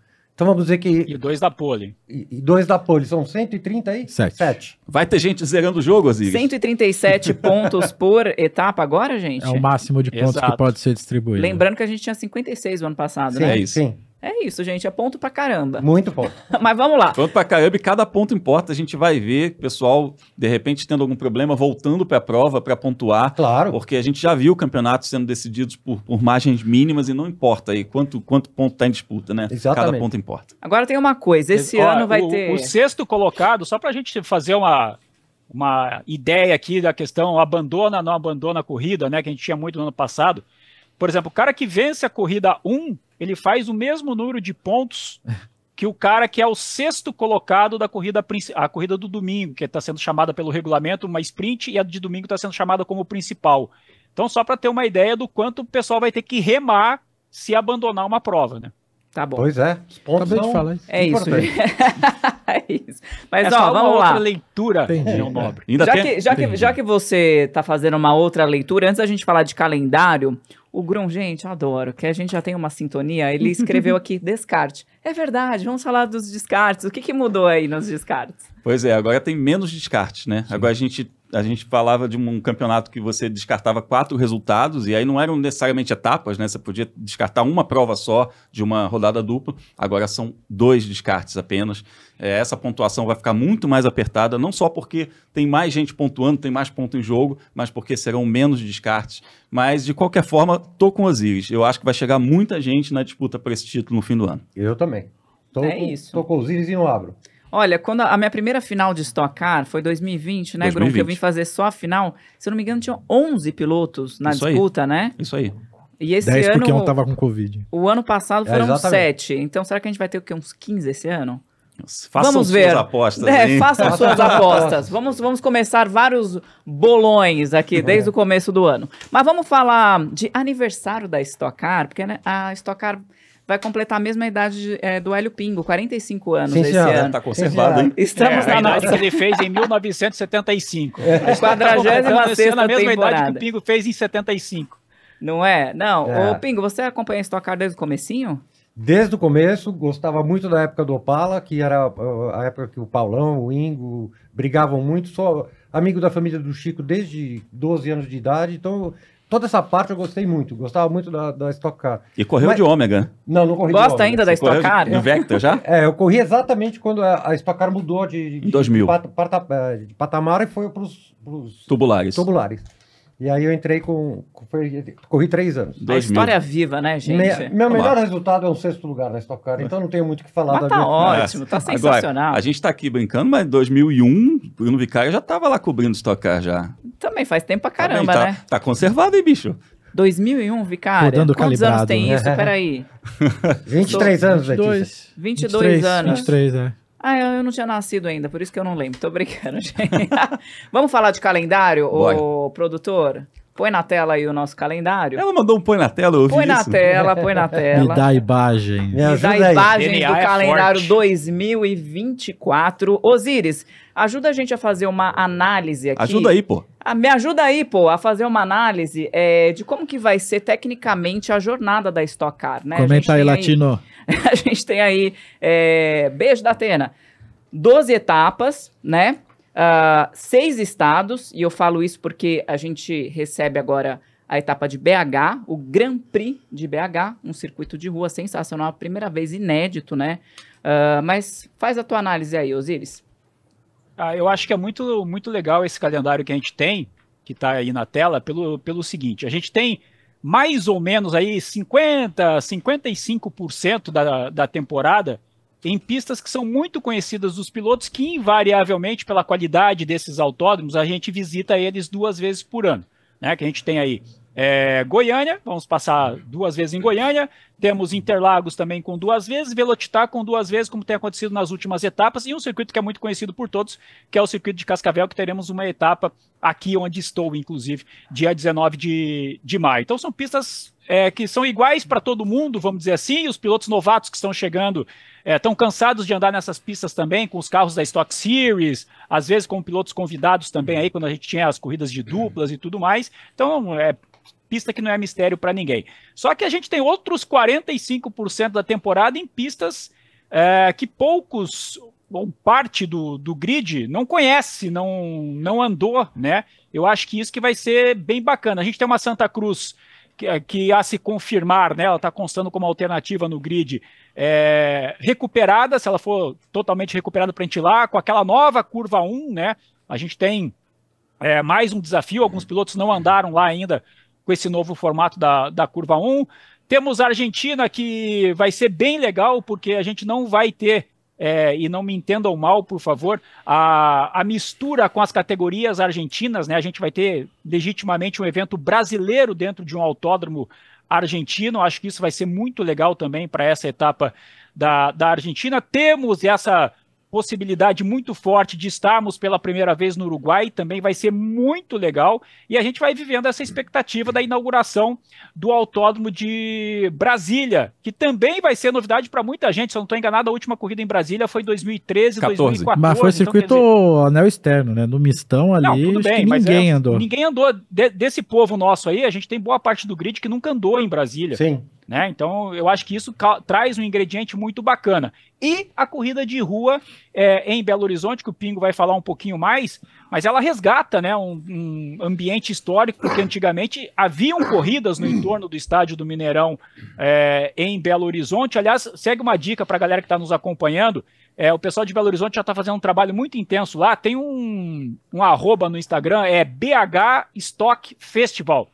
Então vamos dizer que. E dois da pole. E, dois da pole. São 130 aí? Sete. Vai ter gente zerando o jogo, Aziz? 137 pontos por etapa agora, gente? É o máximo de pontos Exato. que pode ser distribuído. Lembrando que a gente tinha 56 no ano passado, sim, né? É isso. Sim. É isso, gente. É ponto pra caramba. Muito ponto. Mas vamos lá. Ponto pra caramba e cada ponto importa. A gente vai ver pessoal, de repente, tendo algum problema, voltando pra prova pra pontuar. Claro. Porque a gente já viu campeonatos sendo decididos por, por margens mínimas e não importa aí quanto, quanto ponto tá em disputa, né? Exatamente. Cada ponto importa. Agora tem uma coisa. Esse Ó, ano vai o, ter... O sexto colocado, só pra gente fazer uma uma ideia aqui da questão abandona, não abandona a corrida, né? Que a gente tinha muito no ano passado. Por exemplo, o cara que vence a corrida 1, ele faz o mesmo número de pontos que o cara que é o sexto colocado da corrida a corrida do domingo, que está sendo chamada pelo regulamento uma sprint e a de domingo está sendo chamada como principal. Então só para ter uma ideia do quanto o pessoal vai ter que remar se abandonar uma prova, né? Tá bom. Pois é. Os pontos Acabei de falar isso. É isso. é isso. Mas é ó, vamos é uma lá. outra leitura, Entendi. É. João Nobre. Ainda já, tem? que, já, que, já que você tá fazendo uma outra leitura, antes da gente falar de calendário, o Grum, gente, adoro, que a gente já tem uma sintonia, ele escreveu aqui descarte. É verdade, vamos falar dos descartes. O que, que mudou aí nos descartes? Pois é, agora tem menos descartes, né? Sim. Agora a gente a gente falava de um campeonato que você descartava quatro resultados, e aí não eram necessariamente etapas, né? Você podia descartar uma prova só de uma rodada dupla, agora são dois descartes apenas. É, essa pontuação vai ficar muito mais apertada, não só porque tem mais gente pontuando, tem mais ponto em jogo, mas porque serão menos descartes. Mas, de qualquer forma, tô com Osiris. Eu acho que vai chegar muita gente na disputa por esse título no fim do ano. Eu também. Tô, é com, isso. Tô com Osiris e não abro. Olha, quando a minha primeira final de Stock Car foi 2020, né, Grum? Que eu vim fazer só a final. Se eu não me engano, tinha 11 pilotos na Isso disputa, aí. né? Isso aí. E esse 10 ano. porque um tava com Covid. O ano passado é, foram é, 7. Então será que a gente vai ter o quê? Uns 15 esse ano? Façam vamos ver. suas apostas. É, façam suas apostas. Vamos, vamos começar vários bolões aqui é. desde o começo do ano. Mas vamos falar de aniversário da Stock Car, porque né, a Stock Car vai completar a mesma idade de, é, do Hélio Pingo, 45 anos Sim, esse já, ano. Está conservado, hein? Estamos é, na a nossa... idade que ele fez em 1975. É. 46 mesma temporada. idade que o Pingo fez em 75. Não é? Não. É. Ô, Pingo, você acompanha a Stock Car desde o comecinho? Desde o começo, gostava muito da época do Opala, que era a época que o Paulão, o Ingo brigavam muito, só amigo da família do Chico desde 12 anos de idade, então toda essa parte eu gostei muito. Gostava muito da, da Stock Car. E correu Mas, de ômega. Não, não corri Gosta de ômega. ainda da Stock Car? De, Vector já? É, eu corri exatamente quando a, a Stock Car mudou de, de, 2000. De, pat, pat, é, de patamar e foi para os tubulares. tubulares. E aí eu entrei com. Foi, corri três anos. A história mil. viva, né, gente? Me, meu Vamos melhor lá. resultado é um sexto lugar na Stock Car, então não tenho muito o que falar mas da tá minha... ótimo, tá sensacional. Agora, a gente tá aqui brincando, mas em 2001, Bruno Vicário já tava lá cobrindo Stock Car já. Também faz tempo pra tá caramba, tá, né? Tá conservado, hein, bicho? 2001, Vicário? Rodando Quantos calibrado. Né? anos tem isso? Peraí. 23 anos, Letícia. 22 23, anos. 23, né? Ah, eu não tinha nascido ainda, por isso que eu não lembro. Tô brincando, gente. Vamos falar de calendário, o ô produtor? Põe na tela aí o nosso calendário. Ela mandou um põe na tela, eu ouvi Põe isso. na tela, põe na tela. Me dá a imagem. Me, Me dá a imagem do é calendário forte. 2024. Osíris, ajuda a gente a fazer uma análise aqui. Ajuda aí, pô. Ah, me ajuda aí, pô, a fazer uma análise é, de como que vai ser tecnicamente a jornada da Stock Car, né? Comenta aí, aí, Latino. a gente tem aí, é, beijo da Atena, 12 etapas, né? Uh, seis estados, e eu falo isso porque a gente recebe agora a etapa de BH, o Grand Prix de BH, um circuito de rua sensacional, a primeira vez inédito, né? Uh, mas faz a tua análise aí, Osiris. Ah, eu acho que é muito, muito legal esse calendário que a gente tem, que está aí na tela, pelo, pelo seguinte: a gente tem mais ou menos aí 50, 55% da, da temporada em pistas que são muito conhecidas dos pilotos, que invariavelmente, pela qualidade desses autódromos, a gente visita eles duas vezes por ano. Né? Que a gente tem aí é, Goiânia, vamos passar duas vezes em Goiânia, temos Interlagos também com duas vezes, Velocitar com duas vezes, como tem acontecido nas últimas etapas, e um circuito que é muito conhecido por todos, que é o circuito de Cascavel, que teremos uma etapa aqui onde estou, inclusive, dia 19 de, de maio. Então são pistas é, que são iguais para todo mundo, vamos dizer assim, e os pilotos novatos que estão chegando Estão é, cansados de andar nessas pistas também, com os carros da Stock Series, às vezes com pilotos convidados também aí, quando a gente tinha as corridas de duplas e tudo mais. Então, é pista que não é mistério para ninguém. Só que a gente tem outros 45% da temporada em pistas é, que poucos ou parte do, do grid não conhece, não, não andou, né? Eu acho que isso que vai ser bem bacana. A gente tem uma Santa Cruz que, que a se confirmar, né? Ela está constando como alternativa no grid é, recuperada, se ela for totalmente recuperada para a gente ir lá, com aquela nova curva 1, né? A gente tem é, mais um desafio, alguns pilotos não andaram lá ainda com esse novo formato da, da curva 1. Temos a Argentina, que vai ser bem legal, porque a gente não vai ter, é, e não me entendam mal, por favor, a, a mistura com as categorias argentinas, né? A gente vai ter legitimamente um evento brasileiro dentro de um autódromo argentino. Acho que isso vai ser muito legal também para essa etapa da, da Argentina. Temos essa possibilidade muito forte de estarmos pela primeira vez no Uruguai, também vai ser muito legal. E a gente vai vivendo essa expectativa da inauguração do Autódromo de Brasília, que também vai ser novidade para muita gente. Se eu não estou enganado, a última corrida em Brasília foi 2013, 14. 2014. Mas foi então, circuito dizer... anel externo, né? No mistão ali, não, tudo bem, ninguém é, andou. Ninguém andou. De, desse povo nosso aí, a gente tem boa parte do grid que nunca andou em Brasília. Sim. Né? Então, eu acho que isso traz um ingrediente muito bacana. E a corrida de rua é, em Belo Horizonte, que o Pingo vai falar um pouquinho mais, mas ela resgata né, um, um, ambiente histórico, porque antigamente haviam corridas no entorno do estádio do Mineirão é, em Belo Horizonte. Aliás, segue uma dica para a galera que está nos acompanhando. É, o pessoal de Belo Horizonte já está fazendo um trabalho muito intenso lá. Tem um, um arroba no Instagram, é BH Stock Festival.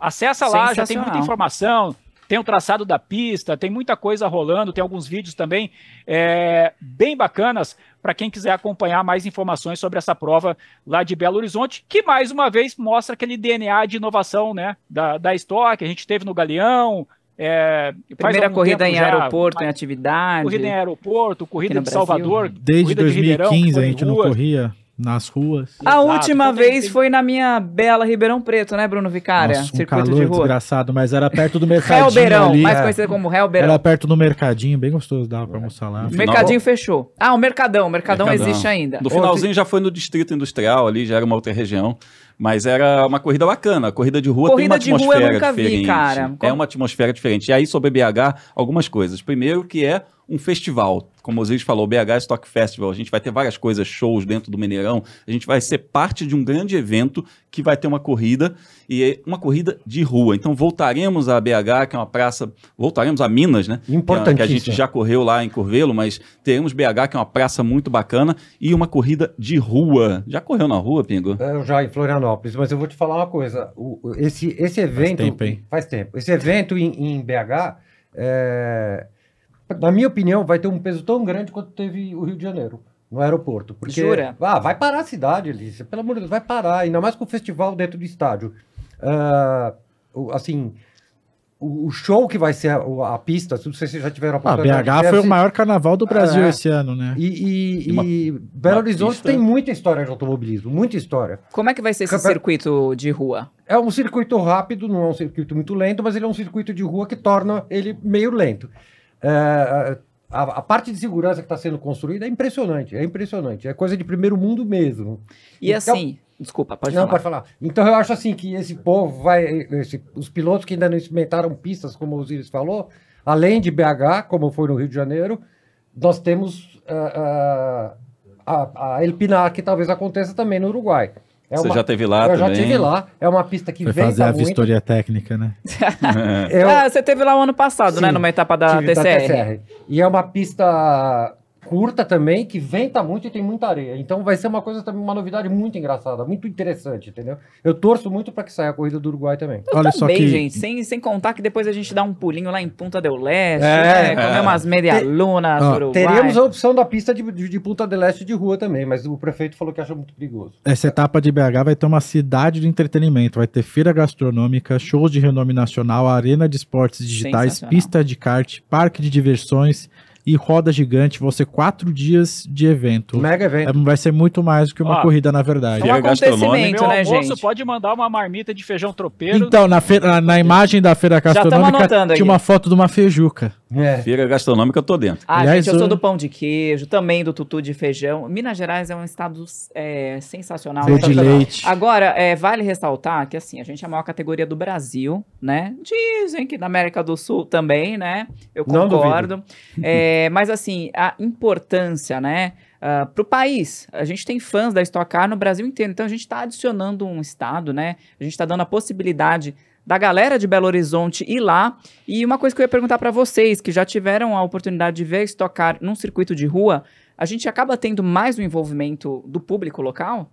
Acessa lá, já tem muita informação tem o traçado da pista, tem muita coisa rolando, tem alguns vídeos também é, bem bacanas para quem quiser acompanhar mais informações sobre essa prova lá de Belo Horizonte, que mais uma vez mostra aquele DNA de inovação né, da, da que a gente teve no Galeão, é, Primeira corrida em já, aeroporto, em atividade. Corrida em aeroporto, corrida de Salvador. Desde corrida 2015 de Ribeirão, a gente não corria nas ruas. A Exato. última é vez tem... foi na minha bela Ribeirão Preto, né, Bruno Vicária? Nossa, um Circuito calor de rua. desgraçado, mas era perto do mercadinho Helberão, ali. mais é. conhecido como Helberão. Era perto do mercadinho, bem gostoso, dava pra almoçar lá. O mercadinho fechou. Ah, o Mercadão, o Mercadão, mercadão. existe ainda. No finalzinho já foi no Distrito Industrial ali, já era uma outra região. Mas era uma corrida bacana. Corrida de rua corrida tem uma de atmosfera rua eu nunca diferente. Vi, cara. É uma atmosfera diferente. E aí, sobre BH, algumas coisas. Primeiro, que é um festival. Como o Osiris falou, o BH é Stock Festival, a gente vai ter várias coisas, shows dentro do Mineirão, a gente vai ser parte de um grande evento que vai ter uma corrida e é uma corrida de rua. Então voltaremos a BH, que é uma praça, voltaremos a Minas, né? Importante. É que a gente já correu lá em Corvelo, mas teremos BH, que é uma praça muito bacana, e uma corrida de rua. Já correu na rua, Pingo? Eu é, já em Florianópolis, mas eu vou te falar uma coisa. O, esse, esse evento. Faz tempo, hein? Faz tempo. Esse evento em, em BH. É, na minha opinião, vai ter um peso tão grande quanto teve o Rio de Janeiro no aeroporto. Porque, Jura? Ah, vai parar a cidade, Elícia. Pelo amor de Deus, vai parar. Ainda mais com o festival dentro do estádio. Uh, assim, o show que vai ser a, a pista, se vocês já tiveram a ah, oportunidade. A BH foi o assim, maior carnaval do Brasil é. esse ano, né? E, e, e, uma, e Belo Horizonte pista. tem muita história de automobilismo, muita história. Como é que vai ser esse Campe... circuito de rua? É um circuito rápido, não é um circuito muito lento, mas ele é um circuito de rua que torna ele meio lento. É, a, a, parte de segurança que está sendo construída é impressionante, é impressionante. É coisa de primeiro mundo mesmo. E então, assim, Desculpa, pode não, falar. Não, pode falar. Então eu acho assim que esse povo vai. Esse, os pilotos que ainda não experimentaram pistas, como o Osiris falou, além de BH, como foi no Rio de Janeiro, nós temos uh, uh, a, a El Pinar, que talvez aconteça também no Uruguai. É Você uma... já teve lá eu também? Eu já tive lá. É uma pista que vem venta fazer a muito. vistoria técnica, né? eu... É. ah, você teve lá o ano passado, né? Sim, né? Numa etapa da TCR. TCR. E é uma pista curta também, que venta muito e tem muita areia. Então vai ser uma coisa também, uma novidade muito engraçada, muito interessante, entendeu? Eu torço muito para que saia a corrida do Uruguai também. Eu Olha também, só que... gente, sem, sem contar que depois a gente dá um pulinho lá em Punta del Leste, é, né? É. Comer é. umas medialunas Te... Uruguai. Teríamos a opção da pista de, de, de, Punta del Leste de rua também, mas o prefeito falou que acha muito perigoso. Essa etapa de BH vai ter uma cidade de entretenimento, vai ter feira gastronômica, shows de renome nacional, arena de esportes digitais, pista de kart, parque de diversões, e roda gigante vão ser quatro dias de evento. Mega evento. É, vai ser muito mais do que uma Ó, ah, corrida, na verdade. É um acontecimento, né, gente? pode mandar uma marmita de feijão tropeiro. Então, na, na, na imagem da Feira Gastronômica, tinha aí. uma foto de uma feijuca. É. Feira gastronômica eu tô dentro. Ah, Aliás, gente, eu sou do pão de queijo, também do tutu de feijão. Minas Gerais é um estado é, sensacional. Verde de então, leite. Então, agora, é, vale ressaltar que, assim, a gente é a maior categoria do Brasil, né? Dizem que da América do Sul também, né? Eu concordo. É, mas, assim, a importância, né? Uh, ah, para o país. A gente tem fãs da Stock Car no Brasil inteiro, então a gente está adicionando um estado, né? A gente está dando a possibilidade da galera de Belo Horizonte ir lá. E uma coisa que eu ia perguntar para vocês, que já tiveram a oportunidade de ver Stock Car num circuito de rua, a gente acaba tendo mais o envolvimento do público local?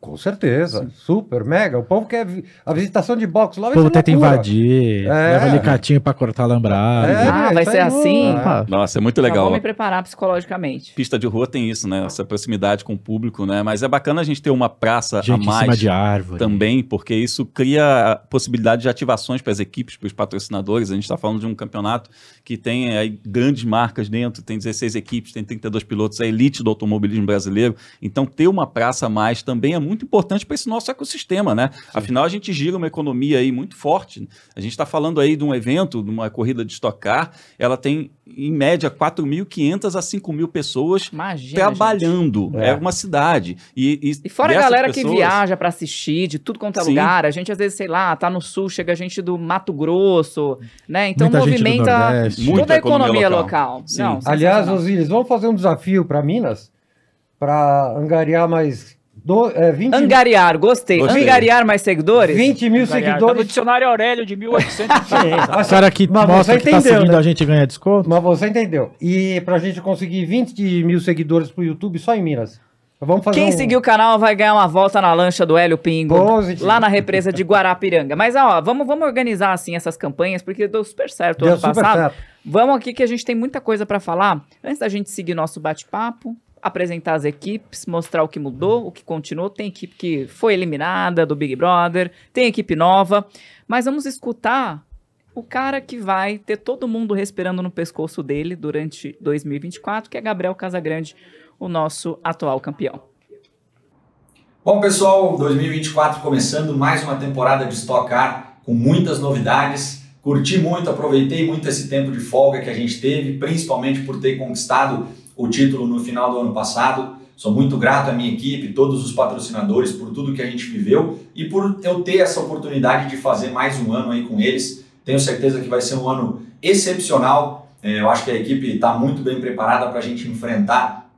Com certeza, Sim. super, mega. O povo quer vi... a visitação de box lá. O é povo é tenta invadir, é. leva alicatinho para cortar lambrado. É, ah, vai ser assim? É. Nossa, é muito legal. vou me preparar psicologicamente. Pista de rua tem isso, né? Essa proximidade com o público, né? Mas é bacana a gente ter uma praça gente a mais. Em cima de árvore. Também, porque isso cria a possibilidade de ativações para as equipes, para os patrocinadores. A gente está falando de um campeonato que tem eh, grandes marcas dentro, tem 16 equipes, tem 32 pilotos, é a elite do automobilismo brasileiro. Então, ter uma praça a mais também é muito importante para esse nosso ecossistema, né? Sim. Afinal, a gente gira uma economia aí muito forte. A gente está falando aí de um evento, de uma corrida de estocar, ela tem, em média, 4.500 a 5.000 pessoas Imagina, trabalhando. É. é. uma cidade. E, e, e fora a galera pessoas... que viaja para assistir de tudo quanto é Sim. lugar, a gente às vezes, sei lá, tá no sul, chega gente do Mato Grosso, né? Então Muita movimenta toda a economia local. local. Não, Aliás, Osiris, vamos fazer um desafio para Minas? Para angariar mais do, é, 20 Angariar, gostei. gostei. Angariar mais seguidores? 20 mil Angariar. seguidores. Tá no dicionário Aurélio de 1800. é, o cara que Mas mostra você que tá entendeu, tá seguindo né? a gente ganha desconto. Mas você entendeu. E pra gente conseguir 20 mil seguidores pro YouTube só em Minas. Vamos fazer Quem um... seguir o canal vai ganhar uma volta na lancha do Hélio Pingo, Positivo. lá na represa de Guarapiranga. Mas ó, vamos, vamos organizar assim essas campanhas, porque deu super certo deu ano super passado. Certo. Vamos aqui que a gente tem muita coisa para falar. Antes da gente seguir nosso bate-papo, apresentar as equipes, mostrar o que mudou, o que continuou. Tem equipe que foi eliminada do Big Brother, tem equipe nova. Mas vamos escutar o cara que vai ter todo mundo respirando no pescoço dele durante 2024, que é Gabriel Casagrande, o nosso atual campeão. Bom, pessoal, 2024 começando mais uma temporada de Stock Car com muitas novidades. Curti muito, aproveitei muito esse tempo de folga que a gente teve, principalmente por ter conquistado o título no final do ano passado. Sou muito grato à minha equipe, todos os patrocinadores, por tudo que a gente viveu e por eu ter essa oportunidade de fazer mais um ano aí com eles. Tenho certeza que vai ser um ano excepcional. É, eu acho que a equipe está muito bem preparada para a gente enfrentar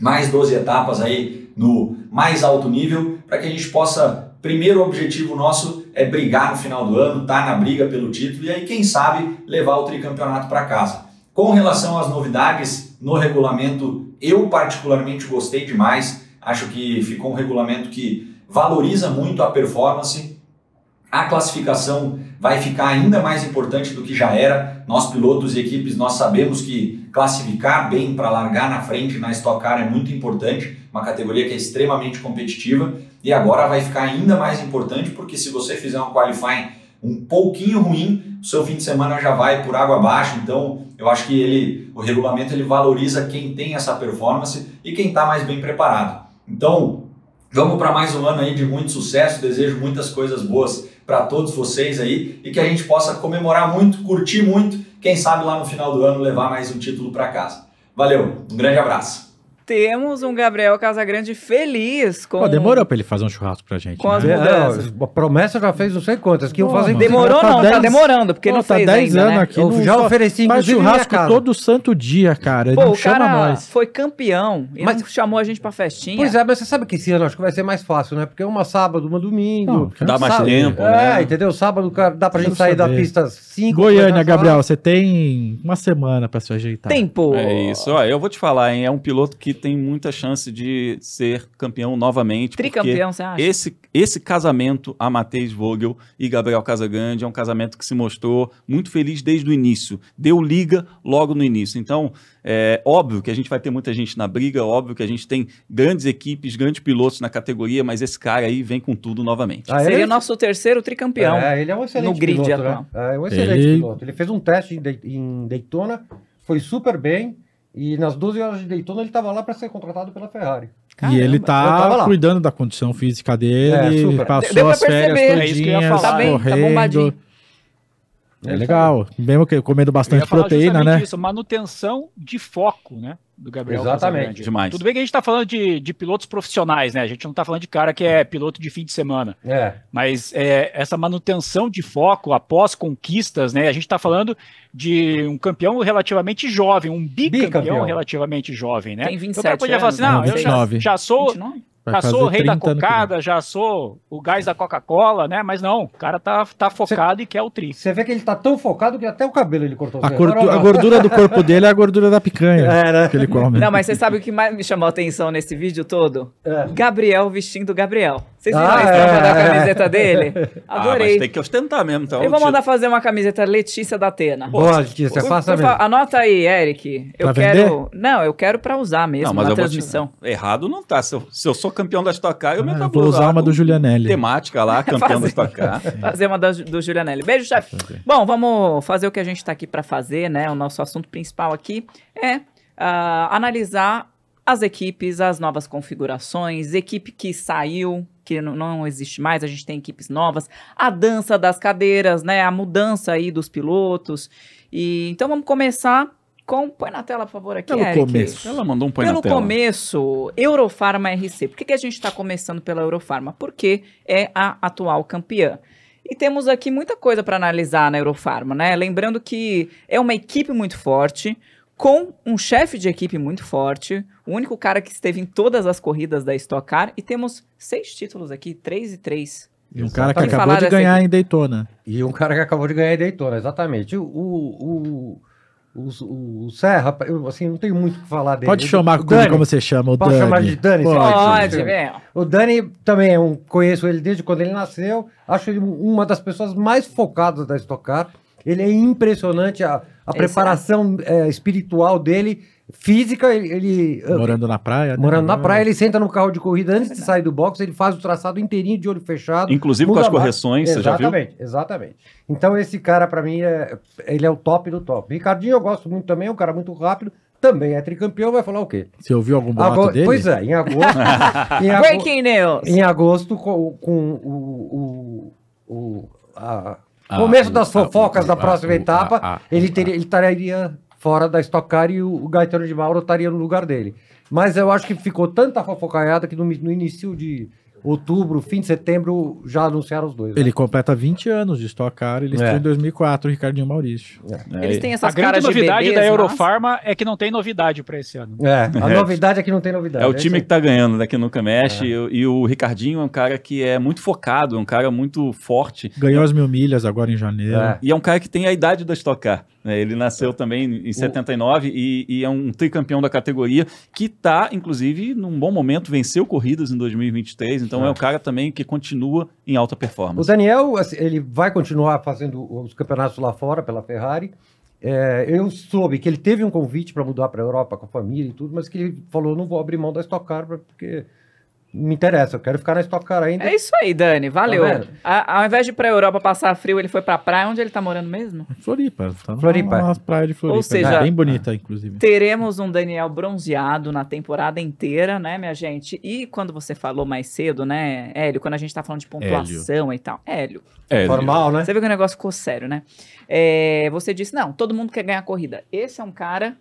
mais 12 etapas aí no mais alto nível, para que a gente possa. Primeiro objetivo nosso é brigar no final do ano, estar tá na briga pelo título e aí, quem sabe, levar o tricampeonato para casa. Com relação às novidades no regulamento. Eu particularmente gostei demais, acho que ficou um regulamento que valoriza muito a performance. A classificação vai ficar ainda mais importante do que já era. Nós pilotos e equipes, nós sabemos que classificar bem para largar na frente na Stock Car é muito importante, uma categoria que é extremamente competitiva e agora vai ficar ainda mais importante porque se você fizer um qualifying um pouquinho ruim, o seu fim de semana já vai por água abaixo. Então, eu acho que ele, o regulamento ele valoriza quem tem essa performance e quem está mais bem preparado. Então, vamos para mais um ano aí de muito sucesso. Desejo muitas coisas boas para todos vocês aí e que a gente possa comemorar muito, curtir muito. Quem sabe lá no final do ano levar mais um título para casa. Valeu, um grande abraço. Temos um Gabriel Casagrande feliz com. Pô, demorou pra ele fazer um churrasco pra gente. Com né? as é, mudanças. a promessa já fez não sei quantas. Que Pô, eu fazer Demorou tá não, tá dez... tá demorando, porque Pô, não tá fez 10 anos né? aqui. Eu já ofereci faz churrasco todo santo dia, cara. Pô, ele não o cara mais. foi campeão e mas... chamou a gente pra festinha. Pois é, mas você sabe que esse ano acho que vai ser mais fácil, né? Porque é uma sábado, uma domingo. Não, dá mais tempo. É, né? entendeu? Sábado cara, dá pra gente sair saber. da pista 5. Goiânia, Gabriel, você tem uma semana pra se ajeitar. Tempo! É isso, ó. Eu vou te falar, hein? É um piloto que tem muita chance de ser campeão novamente. Tricampeão, você acha? Esse, esse casamento a Matheus Vogel e Gabriel Casagrande é um casamento que se mostrou muito feliz desde o início. Deu liga logo no início. Então, é óbvio que a gente vai ter muita gente na briga, óbvio que a gente tem grandes equipes, grandes pilotos na categoria, mas esse cara aí vem com tudo novamente. Ah, Seria o nosso terceiro tricampeão. É, ele é um excelente no grid piloto, Né? É um excelente ele... piloto. Ele fez um teste em Daytona, foi super bem e nas 12 horas de Daytona ele estava lá para ser contratado pela Ferrari. Caramba, e ele tá cuidando da condição física dele, é, passou Deu as férias é todinhas, é tá bem, tá correndo. Tá é legal. Mesmo que comendo bastante proteína, né? Isso, manutenção de foco, né? do Gabriel Exatamente. Demais. Tudo bem que a gente está falando de, de pilotos profissionais, né? A gente não está falando de cara que é piloto de fim de semana. É. Mas é, essa manutenção de foco após conquistas, né? A gente está falando de um campeão relativamente jovem, um bicampeão, bicampeão. relativamente jovem, né? Tem 27 então, o cara podia anos, falar assim, não, 29. eu né? já, já sou... 29? já sou o rei da cocada, já sou o gás da Coca-Cola, né? Mas não, o cara tá, tá focado cê, e quer o tri. Você vê que ele tá tão focado que até o cabelo ele cortou. A, cordu a gordura do corpo dele é a gordura da picanha é, né? que ele come. Não, mas você sabe o que mais me chamou a atenção nesse vídeo todo? É. Gabriel vestindo Gabriel. Vocês ah, viram ah, é, da camiseta é. dele? Adorei. Ah, mas tem que ostentar mesmo, então. Eu vou mandar fazer uma camiseta Letícia da Atena. Boa, Letícia, faça mesmo. Anota aí, Eric. Eu pra quero. Vender? Não, eu quero pra usar mesmo não, mas na transmissão. Te... Errado não tá. Se eu, se eu sou campeão da Stock Car, eu ah, me vou usar, usar uma do Julianelli. Temática lá, campeão fazer, da Stock Car. fazer uma da, do Julianelli. Beijo, chefe. Bom, vamos fazer o que a gente tá aqui pra fazer, né? O nosso assunto principal aqui é uh, analisar as equipes, as novas configurações, equipe que saiu, que não existe mais, a gente tem equipes novas, a dança das cadeiras, né, a mudança aí dos pilotos. E então vamos começar com põe na tela, por favor, aqui, Pelo Eric. começo. Ela mandou um põe pelo na tela. Pelo começo, Eurofarma RC. Por que, que a gente está começando pela Eurofarma? Porque é a atual campeã. E temos aqui muita coisa para analisar na Eurofarma, né? Lembrando que é uma equipe muito forte, com um chefe de equipe muito forte, o único cara que esteve em todas as corridas da Stock Car. E temos seis títulos aqui, três e três. E um cara que acabou de ganhar em Daytona. E um cara que acabou de ganhar em Daytona, exatamente. O, o, o, o, o Serra, eu, assim, não tenho muito o que falar dele. Pode chamar como, Dani, como você chama o Dani. Pode chamar de Dani? Pode, pode O Dani também é um, conheço ele desde quando ele nasceu. Acho ele uma das pessoas mais focadas da Stock Car. Ele é impressionante a, a preparação É, espiritual dele física, ele. Ah, morando na praia? Né? Morando na ah. praia, ele senta no carro de corrida antes de sair do box, ele faz o traçado inteirinho de olho fechado. Inclusive com as correções, você já viu? Exatamente, exatamente. Então, esse cara, para mim, é, ele é o top do top. Ricardinho, eu gosto muito também, é um cara muito rápido. Também é tricampeão, vai falar o quê? Você ouviu algum boato Ago... dele? Pois é, em agosto. em agosto Breaking news! Em agosto, com, com o. o, o a, ah, começo das fofocas da próxima etapa, ele, teria, ele estaria fora da Stock Car e o, o Gaetano de Mauro estaria no lugar dele. Mas eu acho que ficou tanta fofocaiada que no, no início de outubro, fim de setembro, já anunciaram os dois. Né? Ele completa 20 anos de Stock Car, ele é. em 2004, o Ricardinho Maurício. É. Eles têm essas a grande novidade bebês, da Eurofarma mas... é que não tem novidade para esse ano. É, é. a é. novidade é que não tem novidade. É o é time que tá ganhando, né, que nunca mexe, é. e, e, o Ricardinho é um cara que é muito focado, é um cara muito forte. Ganhou as mil milhas agora em janeiro. E é um cara que tem a idade da Stock Car. Né? Ele nasceu é. também em 79 o... e, e é um tricampeão da categoria, que está, inclusive, num bom momento, venceu corridas em 2023, então é, é o cara também que continua em alta performance. O Daniel, assim, ele vai continuar fazendo os campeonatos lá fora pela Ferrari. É, eu soube que ele teve um convite para mudar para a Europa com a família e tudo, mas que ele falou: não vou abrir mão da Stock Car porque me interessa, eu quero ficar na Stock Car ainda. É isso aí, Dani, valeu. Tá a, ao invés de ir pra Europa passar frio, ele foi pra praia, onde ele tá morando mesmo? É Floripa, tá Floripa. Uma, praia de Floripa, Ou seja, é bem bonita, inclusive. Teremos um Daniel bronzeado na temporada inteira, né, minha gente? E quando você falou mais cedo, né, Hélio, quando a gente tá falando de pontuação Hélio. e tal, Hélio. Hélio. Formal, né? Você viu que o negócio ficou sério, né? É, você disse, não, todo mundo quer ganhar a corrida. Esse é um cara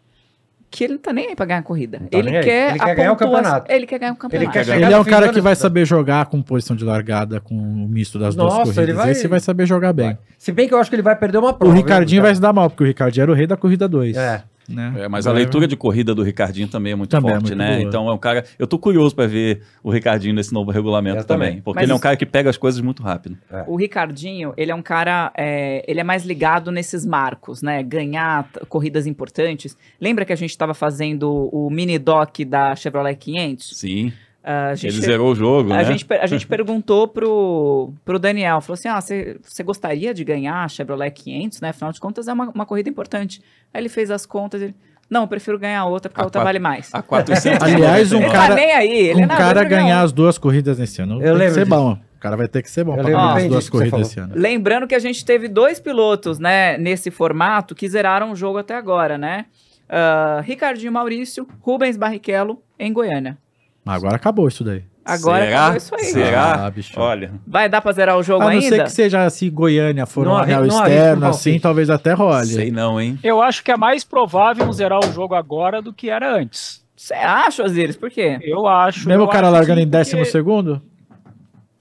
que ele não tá nem aí pra ganhar a corrida. Tá ele, quer ele, quer ganhar o campeonato. Ele quer ganhar o campeonato. Ele, ele é um cara que vai saber jogar com posição de largada, com o misto das Nossa, duas corridas. Ele vai... Esse vai saber jogar bem. Vai. Se bem que eu acho que ele vai perder uma prova. O Ricardinho vai se dar mal, porque o Ricardinho era o rei da corrida 2. É. Né? É, mas Driver. a é leitura de corrida do Ricardinho também é muito também é forte, é muito né? Boa. Então é um cara. Eu tô curioso para ver o Ricardinho nesse novo regulamento também, porque mas ele é um cara que pega as coisas muito rápido. É. O Ricardinho, ele é um cara. É, ele é mais ligado nesses marcos, né? Ganhar corridas importantes. Lembra que a gente estava fazendo o mini doc da Chevrolet 500? Sim. Uh, gente, Ele zerou o jogo, a né? Gente, a gente perguntou pro, pro Daniel, falou assim, ah, você gostaria de ganhar a Chevrolet 500, né? Afinal de contas, é uma, uma corrida importante. Aí ele fez as contas, ele... Não, eu prefiro ganhar outra, porque a, a outra quatro, vale mais. A 400. Aliás, um tá cara, tá aí, ele um é cara ganhar as duas corridas nesse ano eu tem que ser disso. bom. O cara vai ter que ser bom para ganhar as duas corridas esse ano. Lembrando que a gente teve dois pilotos, né, nesse formato, que zeraram o jogo até agora, né? Uh, Ricardinho Maurício, Rubens Barrichello, em Goiânia. Mas Agora acabou isso daí. Agora Será? acabou isso aí. Será? Ah, bicho. Olha. Vai dar pra zerar o jogo ainda? A não ainda? ser que seja assim, Goiânia for não, um anel externo, assim, talvez até role. Sei não, hein? Eu acho que é mais provável zerar o jogo agora do que era antes. Você acha, deles? Por quê? Eu acho. Mesmo eu o cara largando em décimo porque... segundo?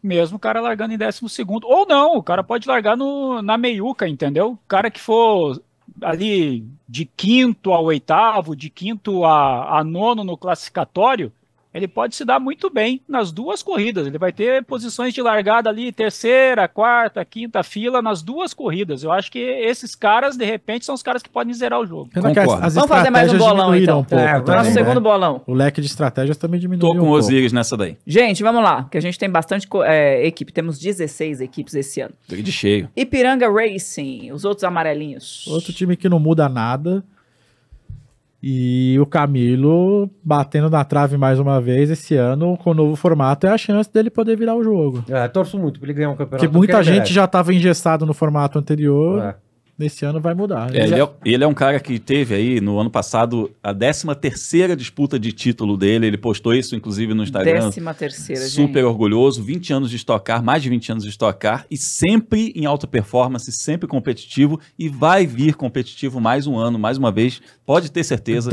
Mesmo o cara largando em décimo segundo. Ou não, o cara pode largar no, na meiuca, entendeu? O cara que for ali de quinto ao oitavo, de quinto a, a nono no classificatório, ele pode se dar muito bem nas duas corridas. Ele vai ter posições de largada ali, terceira, quarta, quinta fila, nas duas corridas. Eu acho que esses caras, de repente, são os caras que podem zerar o jogo. As Vamos fazer mais um bolão, então. Um pouco, é, o nosso né? segundo bolão. O leque de estratégias também diminuiu. Tô com um Osiris nessa daí. Gente, vamos lá, que a gente tem bastante é, equipe. Temos 16 equipes esse ano. Tô de cheio. Ipiranga Racing, os outros amarelinhos. Outro time que não muda nada. E o Camilo batendo na trave mais uma vez esse ano com o novo formato é a chance dele poder virar o jogo. É, torço muito pra ele ganhar um campeonato. Porque muita que gente já estava engessado no formato anterior. É nesse ano vai mudar. É, ele, é, ele, é, um cara que teve aí no ano passado a 13 terceira disputa de título dele. Ele postou isso, inclusive, no Instagram. 13 terceira, Super gente. orgulhoso, 20 anos de estocar, mais de 20 anos de estocar, e sempre em alta performance, sempre competitivo, e vai vir competitivo mais um ano, mais uma vez. Pode ter certeza.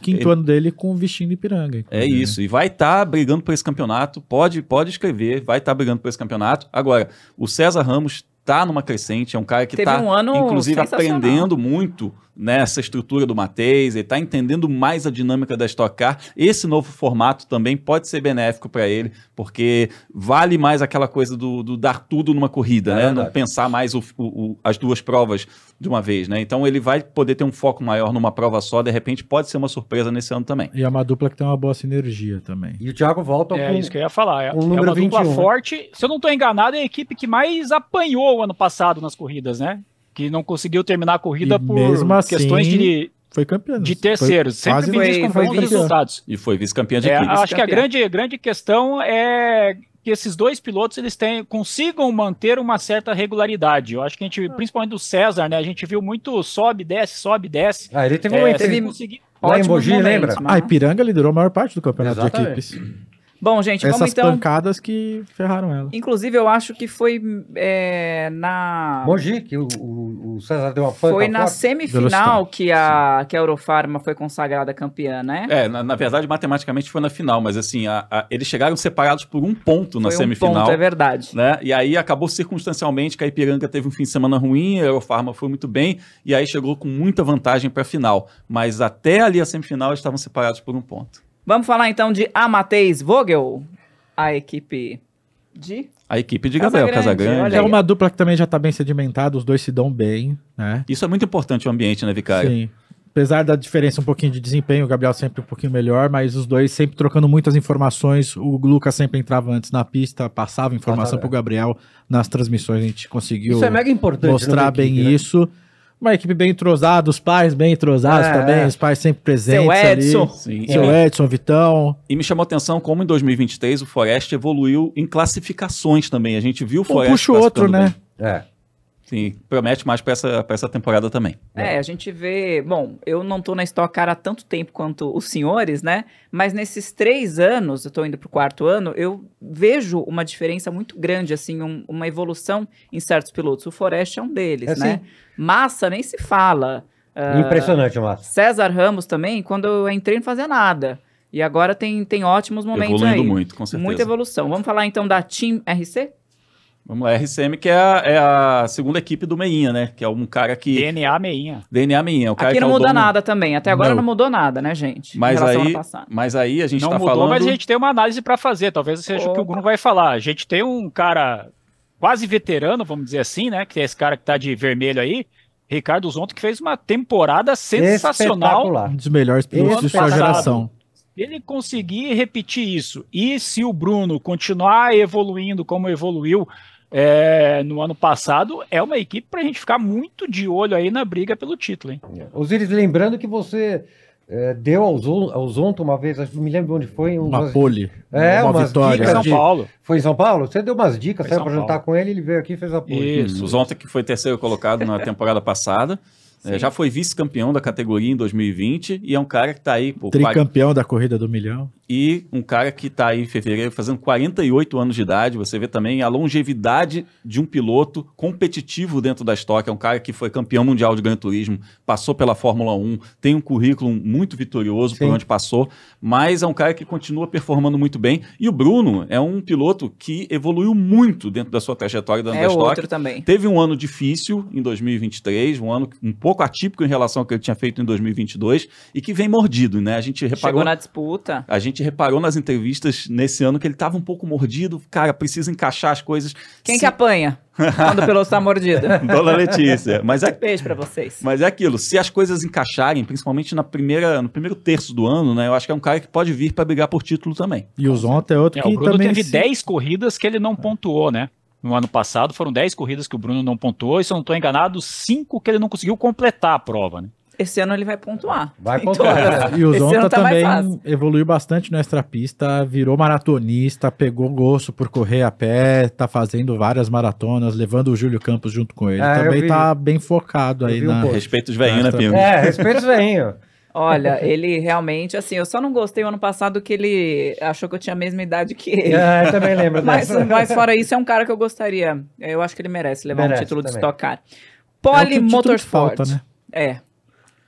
15 ano dele com vestindo Ipiranga. É né? isso, e vai estar tá brigando por esse campeonato. Pode, pode escrever, vai estar tá brigando por esse campeonato. Agora, o César Ramos tá numa crescente, é um cara que Teve tá, um ano inclusive, aprendendo muito nessa né, estrutura do Matheus, ele está entendendo mais a dinâmica da Stock Car. Esse novo formato também pode ser benéfico para ele, porque vale mais aquela coisa do, do dar tudo numa corrida, é né? Não pensar mais o, o, as duas provas de uma vez, né? Então ele vai poder ter um foco maior numa prova só, de repente pode ser uma surpresa nesse ano também. E é uma dupla que tem uma boa sinergia também. E o Thiago volta é, com... É isso que eu ia falar. É, é uma 21. dupla né? forte. Se eu não estou enganado, é a equipe que mais apanhou o ano passado nas corridas, né? que não conseguiu terminar a corrida e por assim, questões de. Foi campeão. De né? terceiros. Foi, Sempre foi, com bons resultados. E foi vice-campeão de é, equipe. Acho que a grande, grande questão é que esses dois pilotos eles têm, consigam manter uma certa regularidade. Eu acho que a gente, ah. principalmente do César, né? A gente viu muito sobe, desce, sobe, desce. Ah, ele teve, é, um, teve conseguir... Lá em Mogi, lembra? Mas... Né? A ah, Ipiranga liderou a maior parte do campeonato Exatamente. de equipes. Bom, gente, Essas vamos então... pancadas que ferraram ela. Inclusive, eu acho que foi é, na... Mogi, que o, o, César deu uma pancada. Foi na forte. semifinal que a, que a Eurofarma foi consagrada campeã, né? É, na, na verdade, matematicamente foi na final, mas assim, a, a, eles chegaram separados por um ponto na foi semifinal. um ponto, é verdade. Né? E aí acabou circunstancialmente que a Ipiranga teve um fim de semana ruim, a Eurofarma foi muito bem, e aí chegou com muita vantagem para a final. Mas até ali a semifinal eles estavam separados por um ponto. Vamos falar então de Amateis Vogel, a equipe de a equipe de Gabriel Casagrande. É uma dupla que também já está bem sedimentada, os dois se dão bem, né? Isso é muito importante o ambiente, né, Vicário? Sim. Apesar da diferença um pouquinho de desempenho, o Gabriel sempre um pouquinho melhor, mas os dois sempre trocando muitas informações. O Lucas sempre entrava antes na pista, passava informação ah, tá, para o Gabriel nas transmissões. A gente conseguiu isso é mega importante, né, mostrar bem equipe, né? isso. Né? uma equipe bem entrosada, os pais bem entrosados é, também, os pais sempre presentes. Seu Edson. Ali, Sim, seu é. Edson, Vitão. E me chamou a atenção como em 2023 o Forest evoluiu em classificações também. A gente viu o Forest. Um puxa o outro, né? Bem. É. Sim, promete mais para essa, essa temporada também. É, a gente vê. Bom, eu não estou na Stock Car há tanto tempo quanto os senhores, né? Mas nesses três anos, eu estou indo para o quarto ano, eu vejo uma diferença muito grande, assim, um, uma evolução em certos pilotos. O Forest é um deles, é assim. né? Massa nem se fala. Uh, Impressionante, Massa. César Ramos também, quando eu entrei, não fazia nada. E agora tem, tem ótimos momentos Evoluindo aí. muito, com certeza. Muita evolução. Vamos falar então da Team RC? Vamos lá, RCM que é a, é a, segunda equipe do Meinha, né? Que é um cara que... DNA Meinha. DNA Meinha. É o cara Aqui é não é muda dono... nada também, até agora não. não. mudou nada, né, gente? Mas aí, mas aí a gente não tá mudou, falando... mas a gente tem uma análise para fazer, talvez seja Opa. o que o Bruno vai falar. A gente tem um cara quase veterano, vamos dizer assim, né? Que é esse cara que tá de vermelho aí, Ricardo Zonto, que fez uma temporada sensacional. Um dos melhores pilotos de sua geração. Ele conseguir repetir isso. E se o Bruno continuar evoluindo como evoluiu é, no ano passado, é uma equipe para a gente ficar muito de olho aí na briga pelo título. Hein? É. Osiris, lembrando que você é, deu ao, Zon, Zonto uma vez, acho, não me lembro onde foi. Umas, uma pole. É, uma vitória. Foi em São Paulo. Foi em São Paulo? Você deu umas dicas, foi saiu para jantar com ele, ele veio aqui e fez a pole. Isso, hum. o Zonto que foi terceiro colocado na temporada passada. É, já foi vice-campeão da categoria em 2020 e é um cara que está aí. Pô, Tricampeão quase... da corrida do milhão. E um cara que está aí em fevereiro fazendo 48 anos de idade. Você vê também a longevidade de um piloto competitivo dentro da Stock. É um cara que foi campeão mundial de Gran Turismo, passou pela Fórmula 1, tem um currículo muito vitorioso Sim. por onde passou, mas é um cara que continua performando muito bem. E o Bruno é um piloto que evoluiu muito dentro da sua trajetória dentro é da Stock. Outro também. Teve um ano difícil em 2023, um ano um pouco pouco atípico em relação ao que ele tinha feito em 2022 e que vem mordido, né? A gente reparou. Chegou na disputa. A gente reparou nas entrevistas nesse ano que ele estava um pouco mordido, cara, precisa encaixar as coisas. Quem se... que apanha? quando o piloto está mordido. Dona Letícia. Mas é, Beijo para vocês. Mas é aquilo, se as coisas encaixarem, principalmente na primeira, no primeiro terço do ano, né? Eu acho que é um cara que pode vir para brigar por título também. E o Zonta é outro é, que o Bruno também... teve 10 se... corridas que ele não pontuou, né? no ano passado foram 10 corridas que o Bruno não pontuou, e se eu não estou enganado, 5 que ele não conseguiu completar a prova, né? Esse ano ele vai pontuar. Vai então, pontuar. É, é, e o Zonta tá também evoluiu bastante na extrapista, virou maratonista, pegou gosto por correr a pé, tá fazendo várias maratonas, levando o Júlio Campos junto com ele. É, também vi, tá bem focado aí na... Um respeito os veinhos, né, Pino? É, respeito os veinhos. Olha, ele realmente, assim, eu só não gostei o ano passado que ele achou que eu tinha a mesma idade que ele. Ah, eu também lembro mas, Mas fora isso, é um cara que eu gostaria. Eu acho que ele merece levar merece um título também. de Stock Car. Poli é Motorsport. Falta, né? É.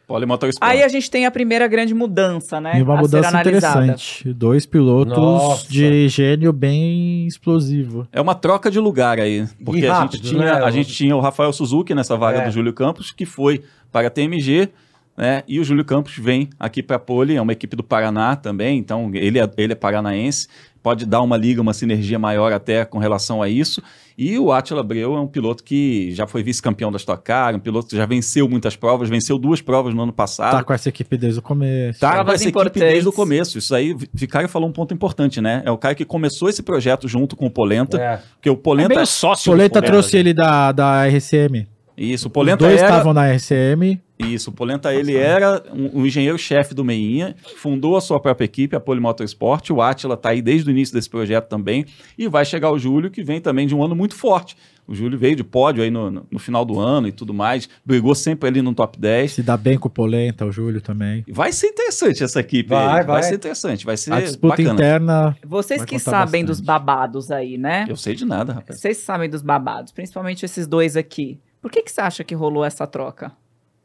Poli Motorsport. Aí a gente tem a primeira grande mudança, né? E uma a mudança interessante. Dois pilotos Nossa. de gênio bem explosivo. É uma troca de lugar aí. Porque rápido, a, né? gente tinha, né? a gente tinha o Rafael Suzuki nessa vaga é. do Júlio Campos, que foi para a TMG né? E o Júlio Campos vem aqui para a Poli, é uma equipe do Paraná também, então ele é, ele é paranaense, pode dar uma liga, uma sinergia maior até com relação a isso. E o Átila Abreu é um piloto que já foi vice-campeão da Stock Car, um piloto que já venceu muitas provas, venceu duas provas no ano passado. Tá com essa equipe desde o começo. Tá Provas com essa equipe desde o começo. Isso aí, Vicário falou um ponto importante, né? É o cara que começou esse projeto junto com o Polenta, é. porque o Polenta... É meio sócio Polenta, Polenta trouxe ele da, da RCM. Isso, o Polenta Os dois estavam na RCM. Isso, o Polenta ele era um, um engenheiro-chefe do Meinha, fundou a sua própria equipe, a Polimotorsport, o Atila está aí desde o início desse projeto também, e vai chegar o Júlio, que vem também de um ano muito forte. O Júlio veio de pódio aí no, no, no, final do ano e tudo mais. Brigou sempre ali no top 10. Se dá bem com o Polenta, o Júlio também. Vai ser interessante essa equipe. Vai, vai. vai ser interessante. Vai ser A disputa bacana. interna. Vocês que sabem bastante. dos babados aí, né? Eu sei de nada, rapaz. Vocês sabem dos babados, principalmente esses dois aqui. Por que, que você acha que rolou essa troca?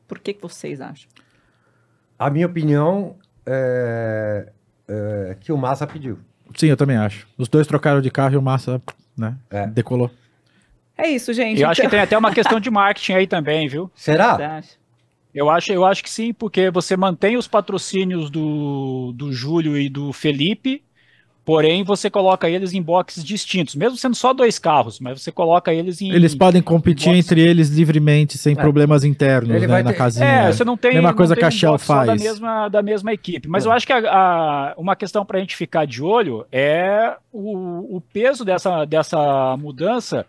Por que, que vocês acham? A minha opinião é, é que o Massa pediu. Sim, eu também acho. Os dois trocaram de carro e o Massa né, é. decolou. É isso, gente. Eu então... acho que então- tem até uma questão de marketing aí também, viu? Será? Eu acho, eu acho que sim, porque você mantém os patrocínios do, do Júlio e do Felipe, Porém, você coloca eles em boxes distintos, mesmo sendo só dois carros, mas você coloca eles em. Eles podem competir entre eles livremente, sem é. problemas internos, Ele né, na ter... casinha. É, você não tem. Mesma coisa tem que a Shell faz. Da mesma, da mesma equipe. Mas é. eu acho que a, a, uma questão para a gente ficar de olho é o, o peso dessa, dessa mudança,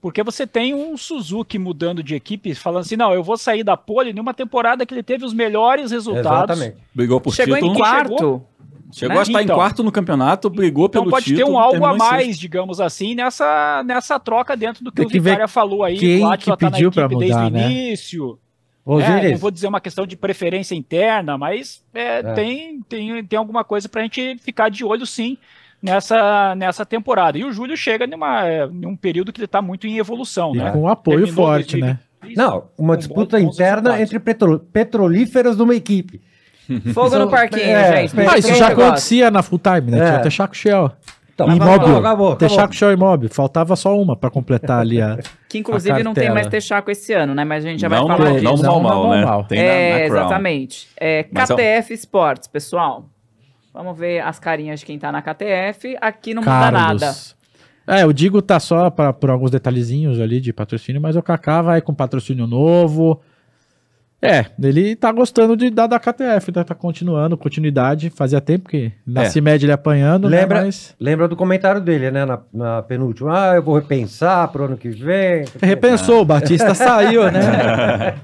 porque você tem um Suzuki mudando de equipe, falando assim: não, eu vou sair da pole numa temporada que ele teve os melhores resultados. Exatamente. Brigou por chegou título. Em quarto. Chegou Chegou né? a estar então, em quarto no campeonato, brigou então pelo pode título. pode ter um algo a mais, sexto. digamos assim, nessa, nessa troca dentro do que, o Vitória falou aí. Quem o que tá pediu tá para mudar, desde o né? início. Ô, é, não vou dizer uma questão de preferência interna, mas é, é. Tem, tem, tem alguma coisa para a gente ficar de olho, sim, nessa, nessa temporada. E o Júlio chega num período que ele está muito em evolução. E né? Com um apoio Terminou forte, de... né? Não, uma um disputa bom, interna entre petro, petrolíferos de uma equipe. Uhum. Fogo no parquinho, é, gente. Ah, isso já acontecia na full time, né? É. Tinha até Chaco Shell. Então, imóvel. Acabou, Texaco Show Imóvel. Faltava só uma para completar ali a. Que inclusive a não tem mais Texaco esse ano, né? Mas a gente já não vai falar disso. Né? Não, não, não, mal, né? Mal. Tem é, na, na é, exatamente. É, é KTF Sports, pessoal. Vamos ver as carinhas de quem tá na KTF. Aqui não Carlos. muda nada. É, o Digo tá só pra, por alguns detalhezinhos ali de patrocínio, mas o Kaká vai com patrocínio novo. É, ele tá gostando de dar da KTF, tá, tá continuando, continuidade, fazia tempo que na é. CIMED ele apanhando, né, lembra, né, mas... Lembra do comentário dele, né, na, na, penúltima, ah, eu vou repensar pro ano que vem... Repensou, o Batista saiu, né?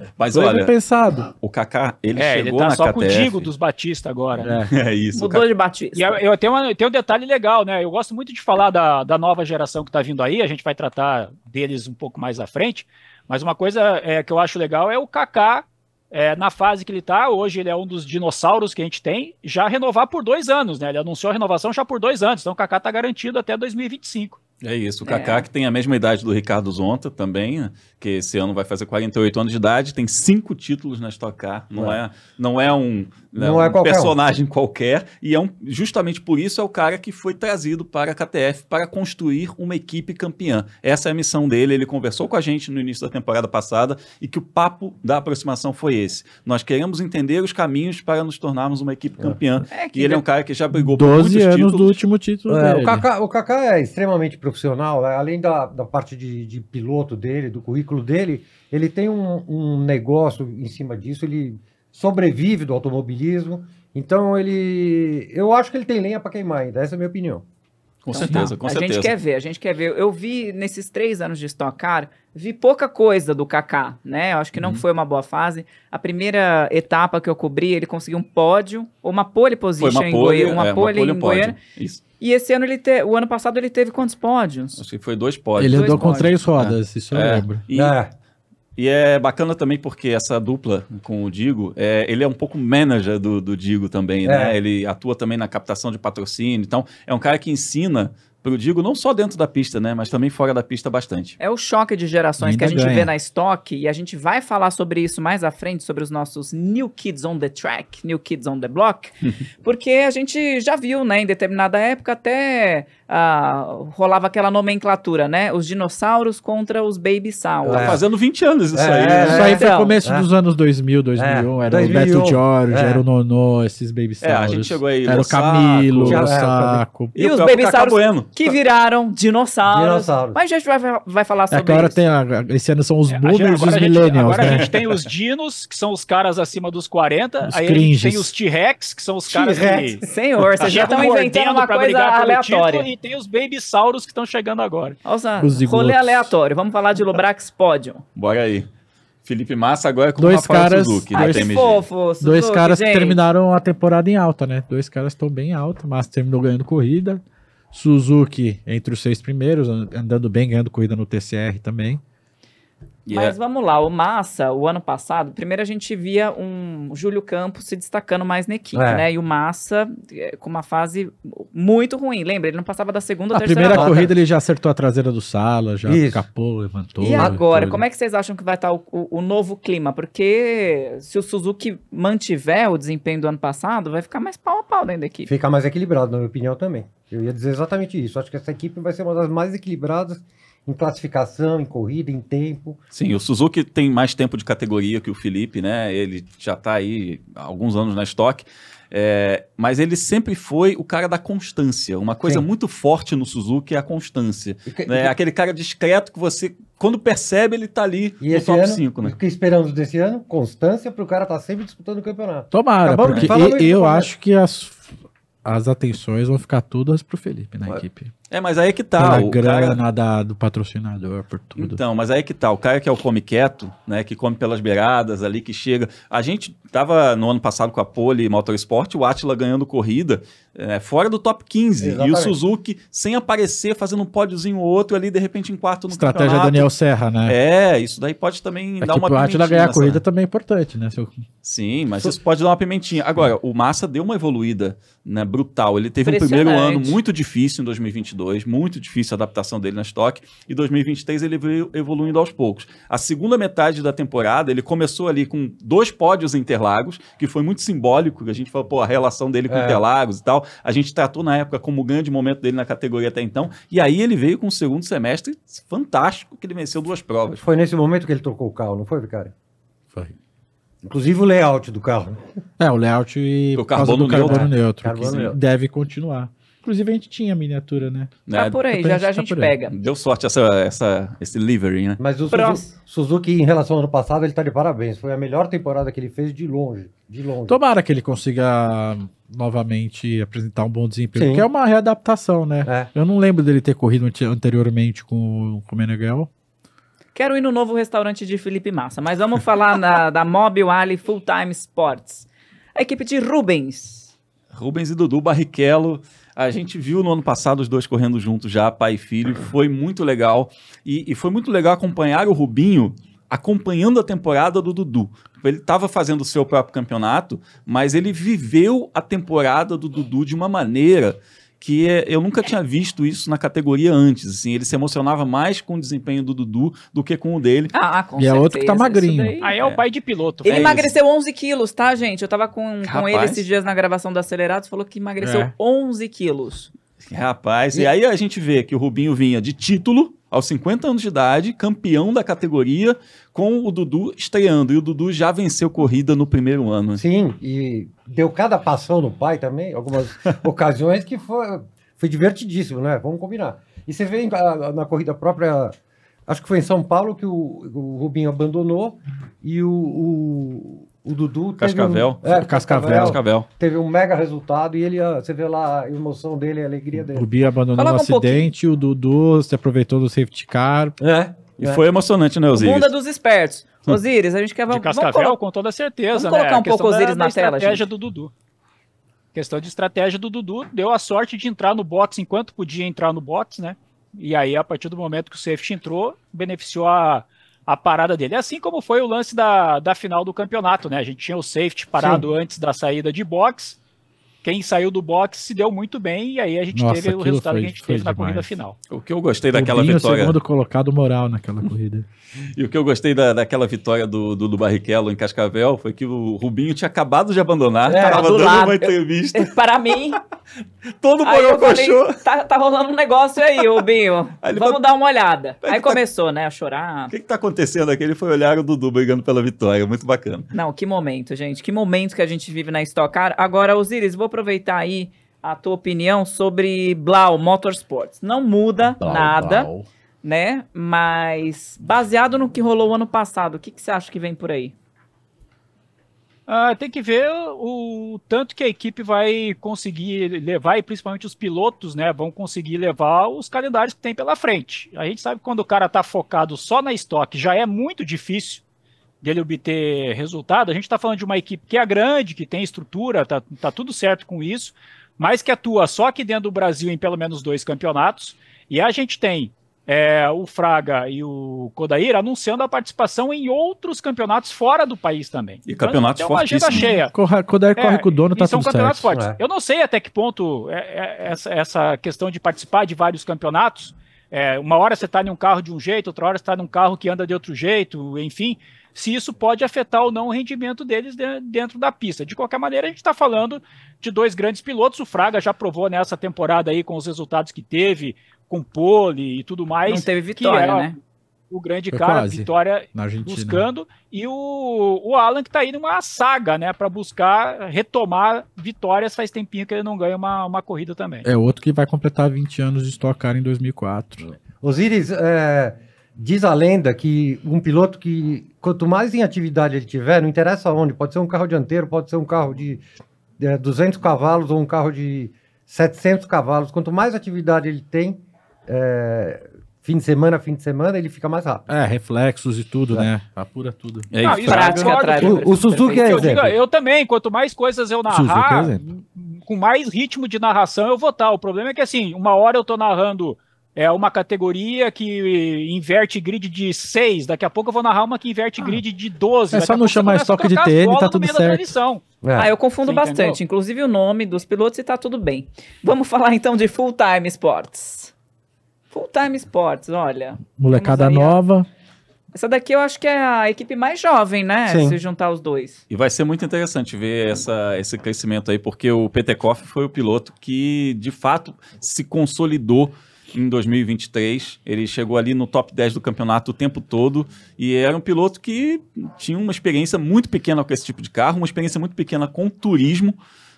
mas Foi olha, repensado. o Kaká, ele é, chegou ele tá só KTF. com o Digo dos Batista agora. Né? É, é isso. Mudou Kaká... de Batista. E eu, eu tenho, tenho um detalhe legal, né, eu gosto muito de falar da, da nova geração que tá vindo aí, a gente vai tratar deles um pouco mais à frente, mas uma coisa é, que eu acho legal é o Kaká é, na fase que ele está, hoje ele é um dos dinossauros que a gente tem, já renovar por dois anos, né? Ele anunciou a renovação já por dois anos, então o Kaká está garantido até 2025. É isso, o é. Kaká é. que tem a mesma idade do Ricardo Zonta também, né? que esse ano vai fazer 48 anos de idade, tem cinco títulos na Stock Car, não é, é não é um não, não é, é qualquer personagem um. qualquer, e é um, justamente por isso é o cara que foi trazido para a KTF para construir uma equipe campeã. Essa é a missão dele, ele conversou com a gente no início da temporada passada e que o papo da aproximação foi esse. Nós queremos entender os caminhos para nos tornarmos uma equipe é. campeã. É e ele é um cara que já brigou por muitos anos títulos. do último título é, dele. O Kaká, o Kaká é extremamente profissional, é, além da, da parte de, de piloto dele, do currículo dele, ele tem um, um negócio em cima disso, ele sobrevive do automobilismo. Então ele. Eu acho que ele tem lenha para queimar ainda, essa é a minha opinião. Com então, certeza, tá. com a certeza. A gente quer ver, a gente quer ver. Eu vi nesses três anos de Stock Car, vi pouca coisa do Kaká, né? Eu acho que não uhum. foi uma boa fase. A primeira etapa que eu cobri, ele conseguiu um pódio, ou uma pole position uma em Goiânia. Uma, é, pole uma pole em Goiânia. E esse ano ele te... o ano passado ele teve quantos pódios? Acho que foi dois pódios. Ele dois andou pódios. com três é. rodas, é. isso eu é. lembro. E, é. E é bacana também porque essa dupla com o Digo, é, ele é um pouco manager do, do Digo também, né? é. né? Ele atua também na captação de patrocínio. Então, é um cara que ensina digo não só dentro da pista, né? Mas também fora da pista bastante. É o choque de gerações Ainda que a gente ganha. vê na estoque e a gente vai falar sobre isso mais à frente, sobre os nossos New Kids on the Track, New Kids on the Block, porque a gente já viu, né, em determinada época até ah, rolava aquela nomenclatura, né? Os dinossauros contra os baby sauros. Tá fazendo 20 anos isso é, aí. É, né? Isso aí então, foi começo é. dos anos 2000, 2001. É, era 2001. o Beto George, é. era o Nonô, esses baby sauros. É, a gente chegou aí. Era o Camilo, o Saco. E, e os baby tá sounds que viraram dinossauros. dinossauros. Mas a gente vai, vai falar é sobre isso. Agora tem, a, esse ano são os boomers e os millennials. Agora né? a gente tem os dinos, que são os caras acima dos 40. Os aí cringes. a gente tem os T-Rex, que são os caras que... Senhor, vocês já estão tá inventando uma coisa aleatória. E tem os babysauros que estão chegando agora. olha os rolê aleatório. Vamos falar de Lobrax Podium. Bora aí. Felipe Massa agora é com dois o caras, Suzuki, dois, da TMG. Fofo, Suzuki, dois caras gente. que terminaram a temporada em alta, né? Dois caras estão bem alta. Massa terminou ganhando corrida. Suzuki entre os seis primeiros, andando bem, ganhando corrida no TCR também. Yeah. Mas vamos lá, o Massa, o ano passado, primeiro a gente via um Júlio Campos se destacando mais na equipe, é. né? E o Massa eh, com uma fase muito ruim, lembra? Ele não passava da segunda ou terceira primeira volta. corrida ele já acertou a traseira do Sala, já Isso. capou, levantou. E agora, como é que vocês acham que vai estar tá o, o, o, novo clima? Porque se o Suzuki mantiver o desempenho do ano passado, vai ficar mais pau a pau dentro da equipe. ficar mais equilibrado, na minha opinião também. Eu ia dizer exatamente isso. Acho que essa equipe vai ser uma das mais equilibradas em classificação, em corrida, em tempo. Sim, o Suzuki tem mais tempo de categoria que o Felipe, né? Ele já está aí há alguns anos na estoque. É, mas ele sempre foi o cara da constância. Uma coisa Sim. muito forte no Suzuki é a constância. Que, né? que... Aquele cara discreto que você, quando percebe, ele tá ali e no top ano, 5. Né? O que esperamos desse ano? Constância para o cara estar tá sempre disputando o campeonato. Tomara, Acabamos porque eu, eu acho que as, as atenções vão ficar todas para o Felipe na equipe. É, mas aí é que tá. Pela o grana cara... da, do patrocinador, por tudo. Então, mas aí é que tá. O cara que é o come quieto, né? Que come pelas beiradas ali, que chega. A gente tava no ano passado com a Pole Motorsport, o Atila ganhando corrida, é, fora do top 15. Exatamente. E o Suzuki sem aparecer, fazendo um pódiozinho ou outro ali, de repente em quarto no Estratégia campeonato. Daniel Serra, né? É, isso daí pode também é dar uma pimentinha. O Atila ganhar a corrida né? também é importante, né? Eu... Sim, mas isso pode dar uma pimentinha. Agora, o Massa deu uma evoluída né, brutal. Ele teve um primeiro ano muito difícil em 2022. 2022, muito difícil a adaptação dele na estoque, e 2023 ele veio evoluindo aos poucos. A segunda metade da temporada, ele começou ali com dois pódios em Interlagos, que foi muito simbólico, a gente falou, pô, a relação dele com é. Interlagos e tal, a gente tratou na época como o grande momento dele na categoria até então, e aí ele veio com um segundo semestre fantástico, que ele venceu duas provas. Foi nesse momento que ele trocou o carro, não foi, Vicário? Foi. Inclusive o layout do carro. Né? É, o layout e o carbono, do carbono neutro. Carbono neutro. Deve continuar. Inclusive a gente tinha a miniatura, né? né? Tá é, por aí, tá já, já a tá gente, tá pega. Deu sorte essa, essa, esse livery, né? Mas o Suzuki, Suzuki, em relação ao ano passado, ele tá de parabéns. Foi a melhor temporada que ele fez de longe. De longe. Tomara que ele consiga novamente apresentar um bom desempenho. Sim. Porque é uma readaptação, né? É. Eu não lembro dele ter corrido anteriormente com, com o Meneghel. Quero ir no novo restaurante de Felipe Massa, mas vamos falar na, da Mobile Ali Full Time Sports. A equipe de Rubens. Rubens e Dudu Barrichello a gente viu no ano passado os dois correndo juntos já, pai e filho. Foi muito legal. E, e foi muito legal acompanhar o Rubinho acompanhando a temporada do Dudu. Ele estava fazendo o seu próprio campeonato, mas ele viveu a temporada do Dudu de uma maneira que é, eu nunca tinha visto isso na categoria antes. Assim, ele se emocionava mais com o desempenho do Dudu do que com o dele. Ah, com e certeza. é outro que tá magrinho. Aí é, é, o pai de piloto. Ele é emagreceu isso. 11 quilos, tá, gente? Eu tava com, com ele esses dias na gravação do Acelerados, falou que emagreceu é. 11 quilos. Rapaz, e... e aí a gente vê que o Rubinho vinha de título aos 50 anos de idade, campeão da categoria, com o Dudu estreando. E o Dudu já venceu corrida no primeiro ano. Sim, e deu cada passão no pai também, algumas ocasiões que foi, foi divertidíssimo, né? Vamos combinar. E você vê na corrida própria, acho que foi em São Paulo que o, o Rubinho abandonou e o, o o Dudu Cascavel. um, é, Cascavel. Cascavel. Teve um mega resultado e ele, você vê lá a emoção dele, a alegria dele. O Bia abandonou o acidente, um o Dudu se aproveitou do safety car. É. E é. foi emocionante, né, Osíris? Bunda é dos espertos. Hum. Osíris, a gente quer... De Cascavel, com toda certeza, Vamos né? colocar um pouco Osíris na da tela, estratégia gente. do Dudu. Questão de estratégia do Dudu. Deu a sorte de entrar no box enquanto podia entrar no box, né? E aí, a partir do momento que o safety entrou, beneficiou a a parada dele. É assim como foi o lance da, da final do campeonato, né? A gente tinha o safety parado Sim. antes da saída de box quem saiu do box se deu muito bem e aí a gente Nossa, teve o resultado foi, que a gente teve demais. na corrida final. O que eu gostei daquela Rubinho vitória. O segundo colocado moral naquela corrida. e o que eu gostei da, daquela vitória do, do, do, Barrichello em Cascavel foi que o Rubinho tinha acabado de abandonar, é, estava dando lado. uma entrevista. Eu, para mim. Todo mundo coxou. Tá, tá rolando um negócio aí, Rubinho. aí Vamos falou, dar uma olhada. Aí, aí tá- começou, tá, né, a chorar. O que, que tá acontecendo aqui? Ele foi olhar o Dudu brigando pela vitória. Muito bacana. Não, que momento, gente. Que momento que a gente vive na Stock Car. Agora, Osiris, vou aproveitar aproveitar aí a tua opinião sobre Blau Motorsports. Não muda Blau, nada, Blau. né? Mas baseado no que rolou ano passado, o que, que você acha que vem por aí? Ah, tem que ver o, tanto que a equipe vai conseguir levar e principalmente os pilotos, né, vão conseguir levar os calendários que tem pela frente. A gente sabe que quando o cara tá focado só na estoque, já é muito difícil dele obter resultado. A gente está falando de uma equipe que é grande, que tem estrutura, tá, tá tudo certo com isso, mas que atua só aqui dentro do Brasil em pelo menos dois campeonatos. E a gente tem é, o Fraga e o Kodair anunciando a participação em outros campeonatos fora do país também. E então, campeonatos então, é fortíssimos. Uma agenda né? cheia. Corra, Kodair é, corre é, com o dono, tá são tudo campeonatos certo. fortes. É. Eu não sei até que ponto é, essa, essa questão de participar de vários campeonatos. uma hora você está em um carro de um jeito, outra hora você está em um carro que anda de outro jeito, enfim se isso pode afetar ou não o rendimento deles dentro da pista. De qualquer maneira, a gente está falando de dois grandes pilotos. O Fraga já provou nessa temporada aí com os resultados que teve, com pole e tudo mais. Não teve vitória, é né? O grande Foi cara, quase, Vitória buscando, e o, o Alan que está aí numa saga, né, para buscar retomar vitórias. Faz tempinho que ele não ganha uma, uma corrida também. É outro que vai completar 20 anos de estocar em 2004. Osiris, é, Diz a lenda que um piloto que, quanto mais em atividade ele tiver, não interessa onde, pode ser um carro dianteiro, pode ser um carro de é, 200 cavalos ou um carro de 700 cavalos, quanto mais atividade ele tem, é, fim de semana, fim de semana, ele fica mais rápido. É, reflexos e tudo, é. né? Apura tudo. É, isso é prática, o, o Suzuki é eu, digo, eu também, quanto mais coisas eu é narrar, com mais ritmo de narração eu vou estar. O problema é que, assim, uma hora eu tô narrando é uma categoria que inverte grid de 6, daqui a pouco eu vou narrar uma que inverte ah. grid de 12. É só não chamar estoque de TN, tá tudo certo. É. Ah, eu confundo Você bastante, entendeu? inclusive o nome dos pilotos e tá tudo bem. Vamos falar então de Full Time Sports. Full Time Sports, olha. Molecada nova. Essa daqui eu acho que é a equipe mais jovem, né? Sim. Se juntar os dois. E vai ser muito interessante ver essa, esse crescimento aí, porque o Petekoff foi o piloto que, de fato, se consolidou em 2023. Ele chegou ali no top 10 do campeonato o tempo todo e era um piloto que tinha uma experiência muito pequena com esse tipo de carro, uma experiência muito pequena com turismo,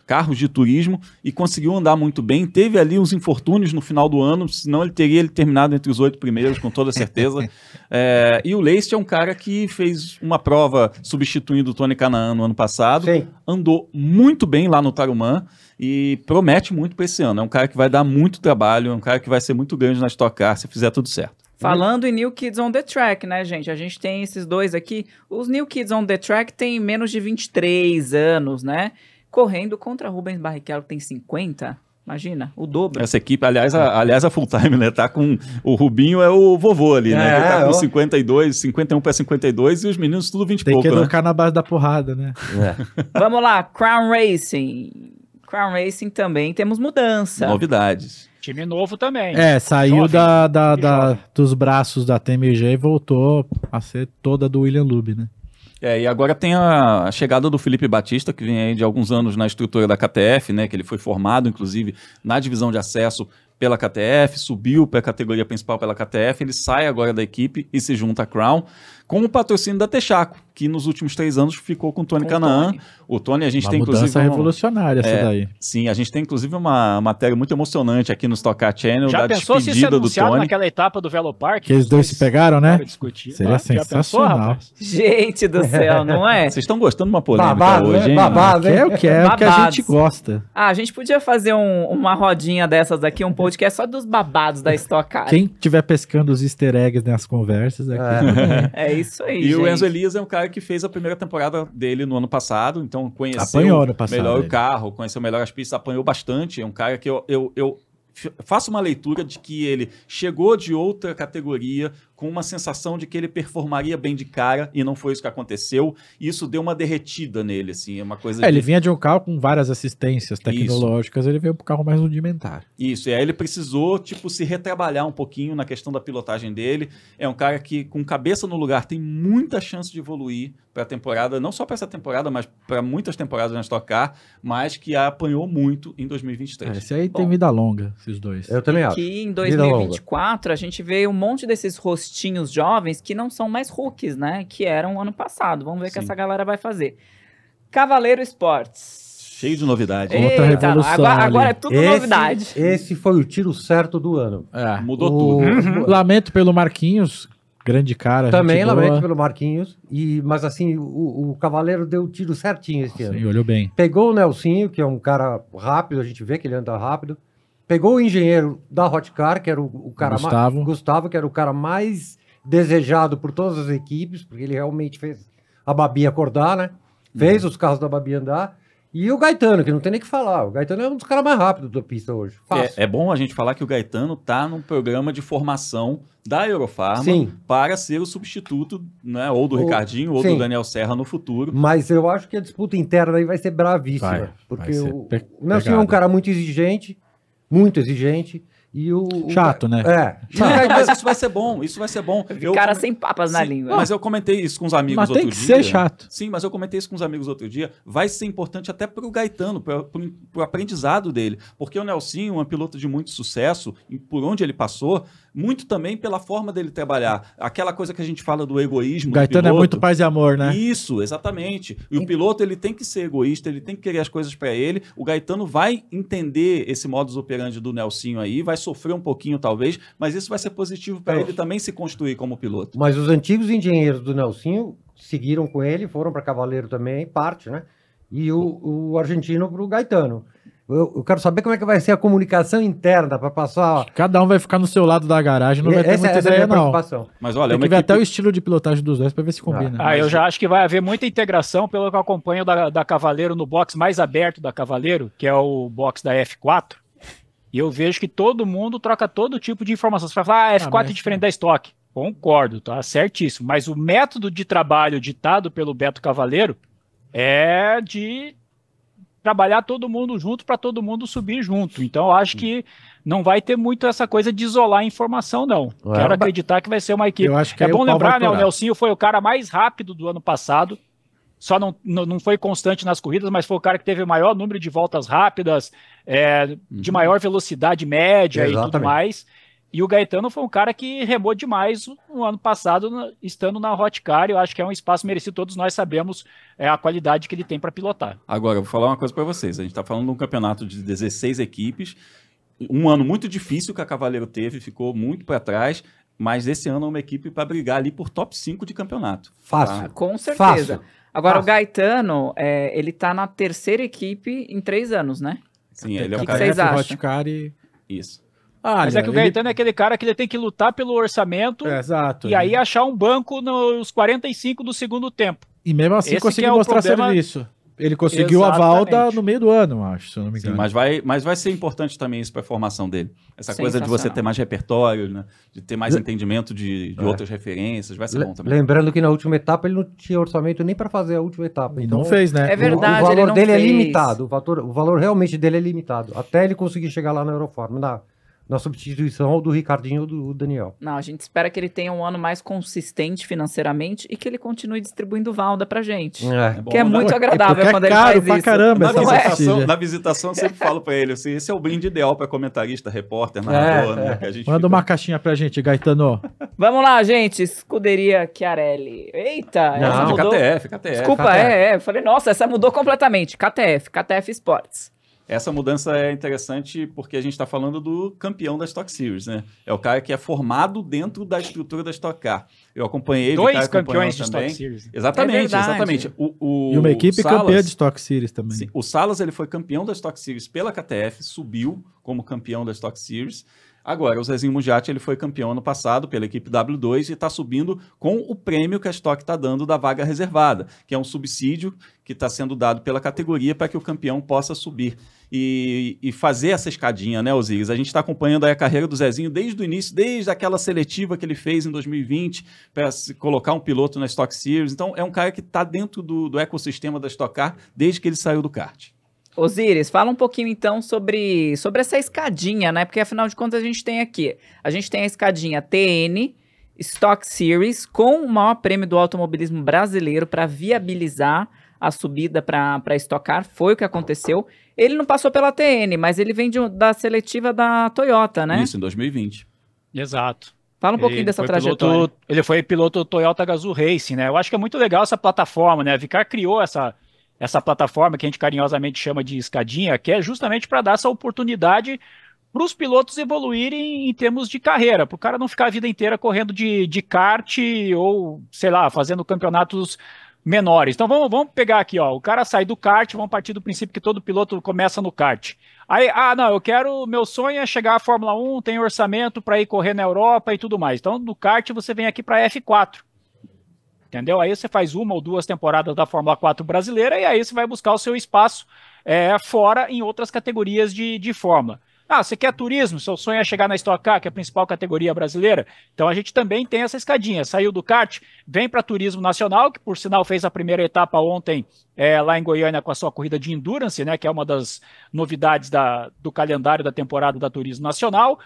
carros de turismo, e conseguiu andar muito bem. Teve ali uns infortúnios no final do ano, senão ele teria ele terminado entre os oito primeiros, com toda certeza. é, e o Leist é um cara que fez uma prova substituindo o Tony Canaan no ano passado, Sim. andou muito bem lá no Tarumã e promete muito para esse ano. É um cara que vai dar muito trabalho, é um cara que vai ser muito grande na Stock Car se fizer tudo certo. Falando em New Kids on the Track, né, gente? A gente tem esses dois aqui. Os New Kids on the Track têm menos de 23 anos, né? Correndo contra Rubens Barrichello, que tem 50. Imagina, o dobro. Essa equipe, aliás, a, aliás, a full time, né? Tá com. O Rubinho é o vovô ali, né? É, Ele tá com 52, 51 para 52 e os meninos tudo 20 e pouco, que né? educar né? na base da porrada, né? É. Vamos lá, Crown Racing. Crown Racing também temos mudança. Novidades. Time novo também. É, saiu da, da, da dos braços da TMG e voltou a ser toda do William Lube, né? É, e agora tem a, a, chegada do Felipe Batista, que vem aí de alguns anos na estrutura da KTF, né? Que ele foi formado, inclusive, na divisão de acesso pela KTF, subiu para a categoria principal pela KTF, ele sai agora da equipe e se junta à Crown com o patrocínio da Texaco, que nos últimos três anos ficou com o Tony Canaan. O Tony, a gente uma tem mudança inclusive. Uma revolucionária essa é, daí. Sim, a gente tem inclusive uma matéria muito emocionante aqui no Stock Car Channel. Já da pensou despedida se isso é do Tony. naquela etapa do Velo Park? Que eles dois se pegaram, né? Discutir, Seria tá? sensacional. Pensou, gente do céu, não é? Vocês estão gostando de uma polêmica babado, né? hoje, hein? Babado, é o que é, é o que a gente gosta. Ah, a gente podia fazer um, uma rodinha dessas aqui, um podcast só dos babados da Stock Car. Quem tiver pescando os easter eggs nas conversas aqui. É, é isso isso aí. E gente. o Enzo Elias é um cara que fez a primeira temporada dele no ano passado, então conheceu passado, melhor ele. o carro, conheceu melhor as pistas, apanhou bastante. É um cara que eu, eu, eu faço uma leitura de que ele chegou de outra categoria, com uma sensação de que ele performaria bem de cara e não foi isso que aconteceu. E isso deu uma derretida nele, assim, é uma coisa. É, de... Ele vinha de um carro com várias assistências tecnológicas, isso. ele veio para um carro mais rudimentar. Isso, e aí ele precisou, tipo, se retrabalhar um pouquinho na questão da pilotagem dele. É um cara que, com cabeça no lugar, tem muita chance de evoluir para a temporada, não só para essa temporada, mas para muitas temporadas na Stock Car, mas que apanhou muito em 2023. É, esse aí Bom, tem vida longa, esses dois. Eu também acho. Que em 2024 a gente vê um monte desses rostos tinha os jovens que não são mais rookies, né? Que eram ano passado. Vamos ver o que essa galera vai fazer. Cavaleiro Esportes. Cheio de novidade. Outra revolução. Agora, agora, é tudo esse, novidade. Esse foi o tiro certo do ano. É, mudou o... tudo. Uhum. lamento pelo Marquinhos, grande cara. Também lamento boa. pelo Marquinhos. E, mas assim, o, o Cavaleiro deu o tiro certinho esse ano. Sim, olhou bem. Pegou o Nelsinho, que é um cara rápido, a gente vê que ele anda rápido pegou o engenheiro da Hotcar, que era o, o cara Gustavo. Mais, Gustavo, que era o cara mais desejado por todas as equipes, porque ele realmente fez a Babi acordar, né? Fez uhum. os carros da Babi andar. E o Gaetano, que não tem nem que falar. O Gaetano é um dos caras mais rápidos da pista hoje. É, é, bom a gente falar que o Gaetano está num programa de formação da Eurofarma sim. para ser o substituto, né? Ou do o, Ricardinho, ou sim. do Daniel Serra no futuro. Mas eu acho que a disputa interna aí vai ser bravíssima. Vai, porque vai ser o Nelson é um cara muito exigente muito exigente. E o, chato, o... né? É. Chato. Mas isso vai ser bom, isso vai ser bom. Eu cara sem papas na língua. Mas eu comentei isso com os amigos mas outro dia. tem que ser chato. Sim, mas eu comentei isso com os amigos outro dia. Vai ser importante até pro Gaetano, pro, pro, pro aprendizado dele. Porque o Nelsinho, um piloto de muito sucesso, por onde ele passou, muito também pela forma dele trabalhar. Aquela coisa que a gente fala do egoísmo. Gaetano do é muito paz e amor, né? Isso, exatamente. E o piloto ele tem que ser egoísta, ele tem que querer as coisas para ele. O Gaetano vai entender esse modus operandi do Nelsinho aí, vai sofrer um pouquinho talvez, mas isso vai ser positivo para tá. ele também se construir como piloto. Mas os antigos engenheiros do Nelsinho seguiram com ele, foram para Cavaleiro também, parte, né? E o, o argentino para o Gaetano. Eu, eu, quero saber como é que vai ser a comunicação interna para passar. Cada um vai ficar no seu lado da garagem, não vai ter essa, é muita essa é ideia, é não. Mas olha, tem é que ver até o estilo de pilotagem dos dois para ver se combina. Ah, ah eu já acho que vai haver muita integração, pelo que eu acompanho da, da Cavaleiro no box mais aberto da Cavaleiro, que é o box da F4. E eu vejo que todo mundo troca todo tipo de informação. Você fala, ah, F4 ah, é diferente da estoque. Concordo, tá certíssimo. Mas o método de trabalho ditado pelo Beto Cavaleiro é de trabalhar todo mundo junto para todo mundo subir junto. Então, acho que não vai ter muito essa coisa de isolar a informação, não. Ué, Quero acreditar que vai ser uma equipe. Eu acho que é bom lembrar, né? O Nelsinho foi o cara mais rápido do ano passado. Só não, não foi constante nas corridas, mas foi o cara que teve o maior número de voltas rápidas, é, uhum. de maior velocidade média Exatamente. e tudo mais. E o Gaetano foi um cara que remou demais no ano passado, estando na Hot Car. Eu acho que é um espaço merecido. Todos nós sabemos é, a qualidade que ele tem para pilotar. Agora, eu vou falar uma coisa para vocês. A gente está falando de um campeonato de 16 equipes. Um ano muito difícil que a Cavaleiro teve, ficou muito para trás. Mas esse ano é uma equipe para brigar ali por top 5 de campeonato. Fácil. Tá? Com certeza. Fácil. Agora, Fácil. o Gaetano, é, ele está na terceira equipe em três anos, né? Sim, ele é um que cara que vocês é acham? Hot Car e... Isso. Ah, Mas é que o Gaetano ele... é aquele cara que ele tem que lutar pelo orçamento é, exato, e aí achar um banco nos 45 do segundo tempo. E mesmo assim Esse conseguir é mostrar problema... serviço. Ele conseguiu Exatamente. a valda no meio do ano, acho, se eu não me engano. Sim, mas, vai, mas vai ser importante também isso para a formação dele. Essa coisa de você ter mais repertório, né? de ter mais entendimento de, de é. outras referências, vai ser Le... bom também. Lembrando que na última etapa ele não tinha orçamento nem para fazer a última etapa. Então, não fez, né? É verdade, o, o valor dele é fez. é limitado. O valor, o valor realmente dele é limitado. Até ele conseguir chegar lá na Euroforma, na na substituição do Ricardinho ou do Daniel. Não, a gente espera que ele tenha um ano mais consistente financeiramente e que ele continue distribuindo valda pra gente. É. é que é, né? é muito agradável é quando é caro ele faz pra isso. caramba na visitação, é? na visitação eu sempre falo pra ele assim, esse é o brinde ideal para comentarista, repórter, é, narrador, né? Que a gente Manda fica... uma caixinha pra gente, Gaetano. Vamos lá, gente, escuderia Chiarelli. Eita, Não, essa mudou. KTF, KTF. Desculpa, KTF. é, é. Eu falei, nossa, essa mudou completamente. KTF, KTF Sports. Essa mudança é interessante porque a gente está falando do campeão da Stock Series, né? É o cara que é formado dentro da estrutura da Stock Car. Eu acompanhei Dois campeões de também. Stock Series. Exatamente, é exatamente. O, o, e uma equipe Salas, campeã de Stock Series também. Sim, o Salas ele foi campeão da Stock Series pela KTF, subiu como campeão da Stock Series. Agora, o Zezinho Mugiati ele foi campeão ano passado pela equipe W2 e está subindo com o prêmio que a Stock está dando da vaga reservada, que é um subsídio que está sendo dado pela categoria para que o campeão possa subir e, e fazer essa escadinha, né, Osiris? A gente está acompanhando a carreira do Zezinho desde o início, desde aquela seletiva que ele fez em 2020 para colocar um piloto na Stock Series. Então, é um cara que está dentro do, do ecossistema da Stock Car desde que ele saiu do kart. Osiris, fala um pouquinho então sobre, sobre essa escadinha, né? Porque afinal de contas a gente tem aqui, a gente tem a escadinha TN, Stock Series, com o maior prêmio do automobilismo brasileiro para viabilizar a subida para estocar, foi o que aconteceu. Ele não passou pela TN, mas ele vem de, da seletiva da Toyota, né? Isso, em 2020. Exato. Fala um ele pouquinho dessa trajetória. Piloto, ele foi piloto Toyota Gazoo Racing, né? Eu acho que é muito legal essa plataforma, né? A Vicar criou essa essa plataforma que a gente carinhosamente chama de escadinha, que é justamente para dar essa oportunidade para os pilotos evoluírem em termos de carreira, para o cara não ficar a vida inteira correndo de, de kart ou, sei lá, fazendo campeonatos menores. Então vamos, vamos pegar aqui, ó. O cara sai do kart, vamos partir do princípio que todo piloto começa no kart. Aí, ah, não, eu quero. Meu sonho é chegar à Fórmula 1, tenho orçamento para ir correr na Europa e tudo mais. Então, do kart você vem aqui para F4. Entendeu? Aí você faz uma ou duas temporadas da Fórmula 4 brasileira e aí você vai buscar o seu espaço é, fora em outras categorias de, de Fórmula. Ah, você quer turismo? Seu sonho é chegar na Stock Car, que é a principal categoria brasileira? Então a gente também tem essa escadinha. Saiu do kart, vem para turismo nacional, que por sinal fez a primeira etapa ontem é, lá em Goiânia com a sua corrida de endurance, né? Que é uma das novidades da, do calendário da temporada da Turismo Nacional.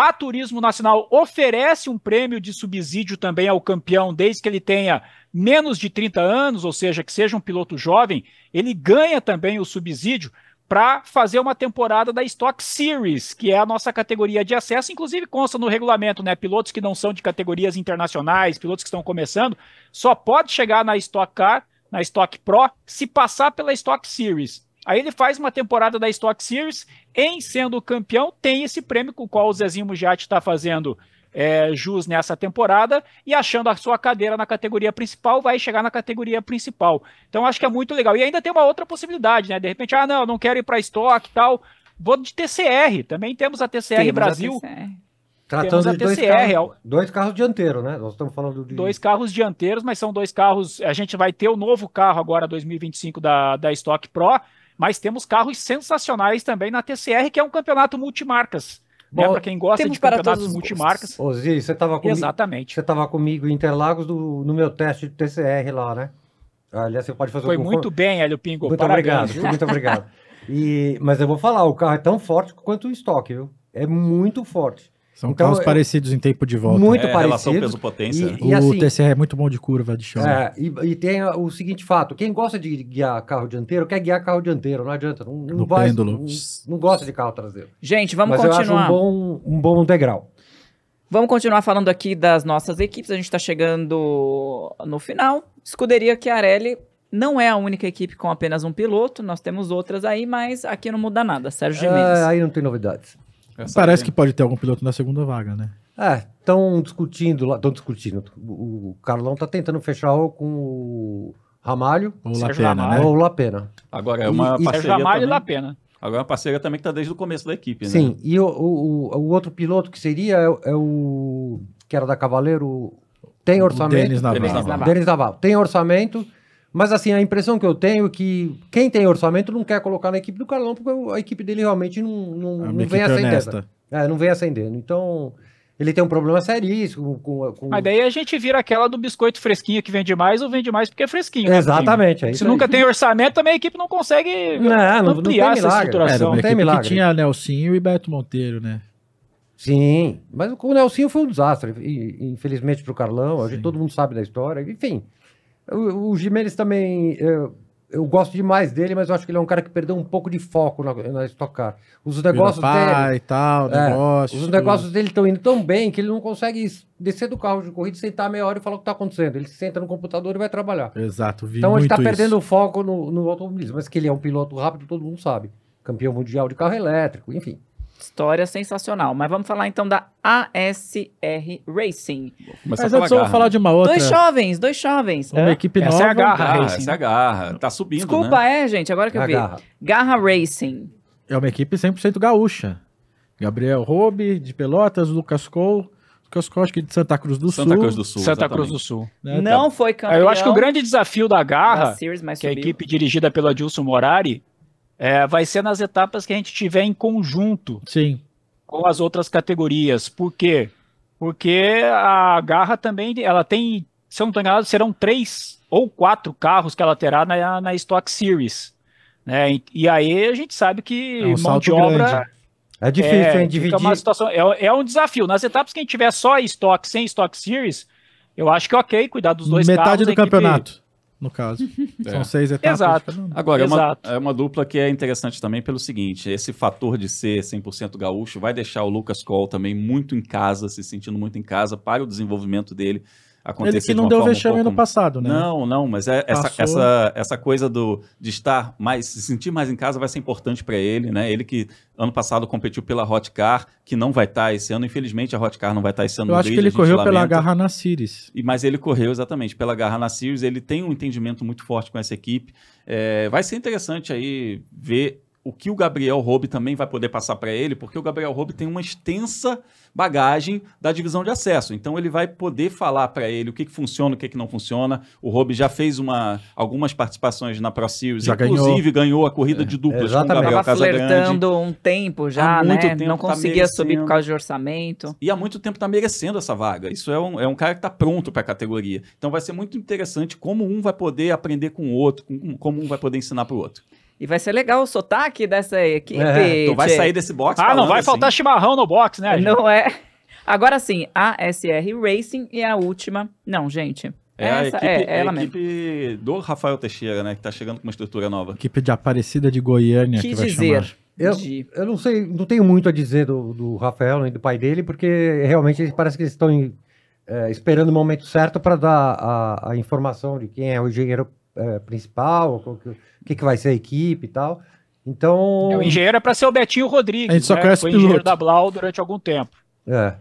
A Turismo Nacional oferece um prêmio de subsídio também ao campeão, desde que ele tenha menos de 30 anos, ou seja, que seja um piloto jovem, ele ganha também o subsídio para fazer uma temporada da Stock Series, que é a nossa categoria de acesso, inclusive consta no regulamento, né? Pilotos que não são de categorias internacionais, pilotos que estão começando, só pode chegar na Stock Car, na Stock Pro, se passar pela Stock Series. Aí ele faz uma temporada da Stock Series, em sendo campeão, tem esse prêmio com o qual o Zezinho Mugiati está fazendo é, jus nessa temporada e achando a sua cadeira na categoria principal, vai chegar na categoria principal. Então acho que é muito legal. E ainda tem uma outra possibilidade, né? De repente, ah, não, não quero ir para Stock, e tal. Vou de TCR. Também temos a TCR temos Brasil. A TCR. Tratando temos de dois carros, dois carros dianteiros, né? Nós estamos falando de. Dois carros dianteiros, mas são dois carros. A gente vai ter o novo carro agora, 2025, da, da Stock Pro mas temos carros sensacionais também na TCR, que é um campeonato multimarcas. Né? Bom, né? Para quem gosta de campeonatos multimarcas. Osiris, você estava comigo. Exatamente. Você estava comigo em Interlagos do, no meu teste de TCR lá, né? Aliás, você pode fazer Foi muito bem, Hélio Pingo. Muito parabéns. obrigado, muito obrigado. E, mas eu vou falar, o carro é tão forte quanto o estoque, viu? É muito forte. São então, carros é, parecidos em tempo de volta. Muito é, parecidos. Relação peso-potência. E, e, o assim, TCR é muito bom de curva, de chão. É, e, e, tem o seguinte fato, quem gosta de guiar carro dianteiro, quer guiar carro dianteiro, não adianta. Não, não, vai, não, não, gosta de carro traseiro. Gente, vamos Mas continuar. Mas um bom, um bom degrau. Vamos continuar falando aqui das nossas equipes. A gente está chegando no final. Escuderia Chiarelli não é a única equipe com apenas um piloto. Nós temos outras aí, mas aqui não muda nada. Sérgio Gimenez. É, ah, aí não tem novidades. Essa Parece que pode ter algum piloto na segunda vaga, né? É, estão discutindo lá, estão discutindo. O, Carlão está tentando fechar com o Ramalho ou Lapena, né? Ou Lapena. Agora é uma e, parceria Ramalho também. e Lapena. Agora é uma parceria também que está desde o começo da equipe, né? Sim, e o, o, o outro piloto que seria é, é, o que era da Cavaleiro, tem orçamento. Denis Naval Denis Naval. Tem orçamento mas assim, a impressão que eu tenho é que quem tem orçamento não quer colocar na equipe do Carlão, porque a equipe dele realmente não, não, não vem é acendendo. É, não vem acendendo. Então, ele tem um problema seríssimo com, com... Mas daí a gente vira aquela do biscoito fresquinho que vende mais ou vende mais porque é fresquinho. Né, Exatamente. É Se nunca tem orçamento, também a equipe não consegue não, não, ampliar não essa estruturação. É, não tem milagre. tinha Nelsinho e Beto Monteiro, né? Sim, mas o Nelsinho foi um desastre, infelizmente para o Carlão, a gente, todo mundo sabe da história, enfim... O, o também. Eu, eu gosto demais dele, mas eu acho que ele é um cara que perdeu um pouco de foco na, na Stock Car. Os negócios dele. E tal, é, negócio, os negócios dele estão indo tão bem que ele não consegue descer do carro de corrida, sentar meia hora e falar o que está acontecendo. Ele senta no computador e vai trabalhar. Exato, vi Então ele está perdendo o foco no, no automobilismo, mas que ele é um piloto rápido, todo mundo sabe. Campeão mundial de carro elétrico, enfim. História sensacional. Mas vamos falar então da ASR Racing. Mas antes eu só vou falar né? de uma outra. Dois jovens, dois jovens. Uma é? equipe nova. Essa é a Garra, garra Racing. Essa é a Garra. Tá subindo, Desculpa, né? é, gente, agora que eu vi. Garra. garra Racing. É uma equipe 100% gaúcha. Gabriel Robe, de Pelotas, Lucas Cole, que eu acho que de Santa Cruz do Santa Sul. Cruz do Sul. Santa exatamente. Cruz do Sul. Né? Não tá. foi campeão. Eu acho que o grande desafio da Garra, da Series, que é a equipe dirigida pelo Adilson Morari, é, vai ser nas etapas que a gente tiver em conjunto Sim. com as outras categorias. Por quê? Porque a Garra também ela tem, se eu não estou enganado, serão três ou quatro carros que ela terá na, na Stock Series. Né? E, e aí a gente sabe que é um mão de obra. Grande. É, é difícil, é, hein? Dividir. Uma situação, é, é, um desafio. Nas etapas que a gente tiver só estoque, sem Stock series, eu acho que ok, cuidar dos dois Metade carros. Metade do campeonato no caso. É. São seis etapas. Exato. Agora, Exato. É, uma, é uma dupla que é interessante também pelo seguinte: esse fator de ser 100% gaúcho vai deixar o Lucas Cole também muito em casa, se sentindo muito em casa, para o desenvolvimento dele acontecer. Ele que não deu vexame um pouco... no passado, né? Não, não, mas é essa, essa, essa coisa do, de estar mais, se sentir mais em casa vai ser importante para ele, né? Ele que ano passado competiu pela Hot Car, que não vai estar tá esse ano, infelizmente a Hot Car não vai estar tá esse ano. Eu acho grid, que ele correu lamenta. pela Garra na Series. E, mas ele correu exatamente pela Garra na Series, ele tem um entendimento muito forte com essa equipe. É, vai ser interessante aí ver o que o Gabriel Robe também vai poder passar para ele, porque o Gabriel Robe tem uma extensa bagagem da divisão de acesso. Então ele vai poder falar para ele o que, que funciona, o que, que não funciona. O Robe já fez uma, algumas participações na ProSeries, inclusive ganhou. ganhou. a corrida de é, duplas com o Gabriel Tava flertando um tempo já, né? muito né? Tempo não tá conseguia tá subir por causa de orçamento. E há muito tempo está merecendo essa vaga. Isso é um, é um cara que está pronto para a categoria. Então vai ser muito interessante como um vai poder aprender com o outro, como um vai poder ensinar para o outro. E vai ser legal o sotaque dessa equipe. É, tu vai sair desse box. Ah, não vai assim. faltar chimarrão no box, né? Gente? Não é. Agora sim, a SR Racing é a última. Não, gente. É essa, a equipe, é, é a equipe do Rafael Teixeira, né? Que tá chegando com uma estrutura nova. Equipe de Aparecida de Goiânia. Que, que dizer. Chamar. Eu, de... eu não sei, não tenho muito a dizer do, do Rafael nem do pai dele, porque realmente parece que eles estão é, esperando o momento certo para dar a, a, informação de quem é o engenheiro é, principal, o que, que vai ser a equipe e tal. Então. É, o engenheiro é para ser o Betinho Rodrigues. A gente só né? cresce Foi piloto. engenheiro da Blau durante algum tempo. É.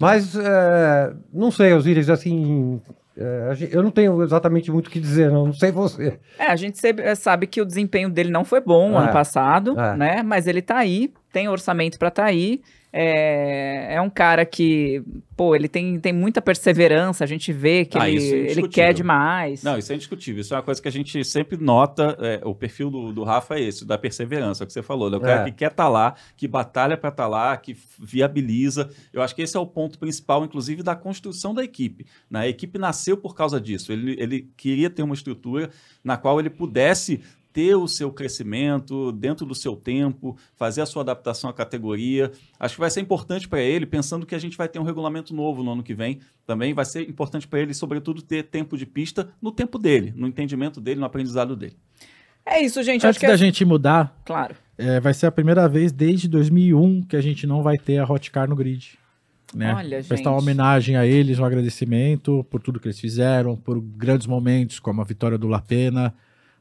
Mas, é, não sei, Osíris, assim. É, eu não tenho exatamente muito o que dizer, não, não sei você. É, a gente é, sabe que o desempenho dele não foi bom é, ano passado, é. né? Mas ele tá aí, tem orçamento para tá aí. É, é um cara que, pô, ele tem, tem muita perseverança, a gente vê que ah, ele, é ele quer demais. Não, isso é indiscutível. Isso é uma coisa que a gente sempre nota. É, o perfil do, do Rafa é esse, da perseverança, é que você falou. Né? O cara é. que quer estar tá lá, que batalha para estar tá lá, que viabiliza. Eu acho que esse é o ponto principal, inclusive, da construção da equipe. Né? A equipe nasceu por causa disso. Ele, ele queria ter uma estrutura na qual ele pudesse ter o seu crescimento dentro do seu tempo, fazer a sua adaptação à categoria. Acho que vai ser importante para ele, pensando que a gente vai ter um regulamento novo no ano que vem. Também vai ser importante para ele, sobretudo, ter tempo de pista no tempo dele, no entendimento dele, no aprendizado dele. É isso, gente. Antes da é gente mudar, claro. É, vai ser a primeira vez desde 2001 que a gente não vai ter a Hot Car no grid. Né? Olha, Prestar uma homenagem a eles, um agradecimento por tudo que eles fizeram, por grandes momentos como a vitória do Lapena,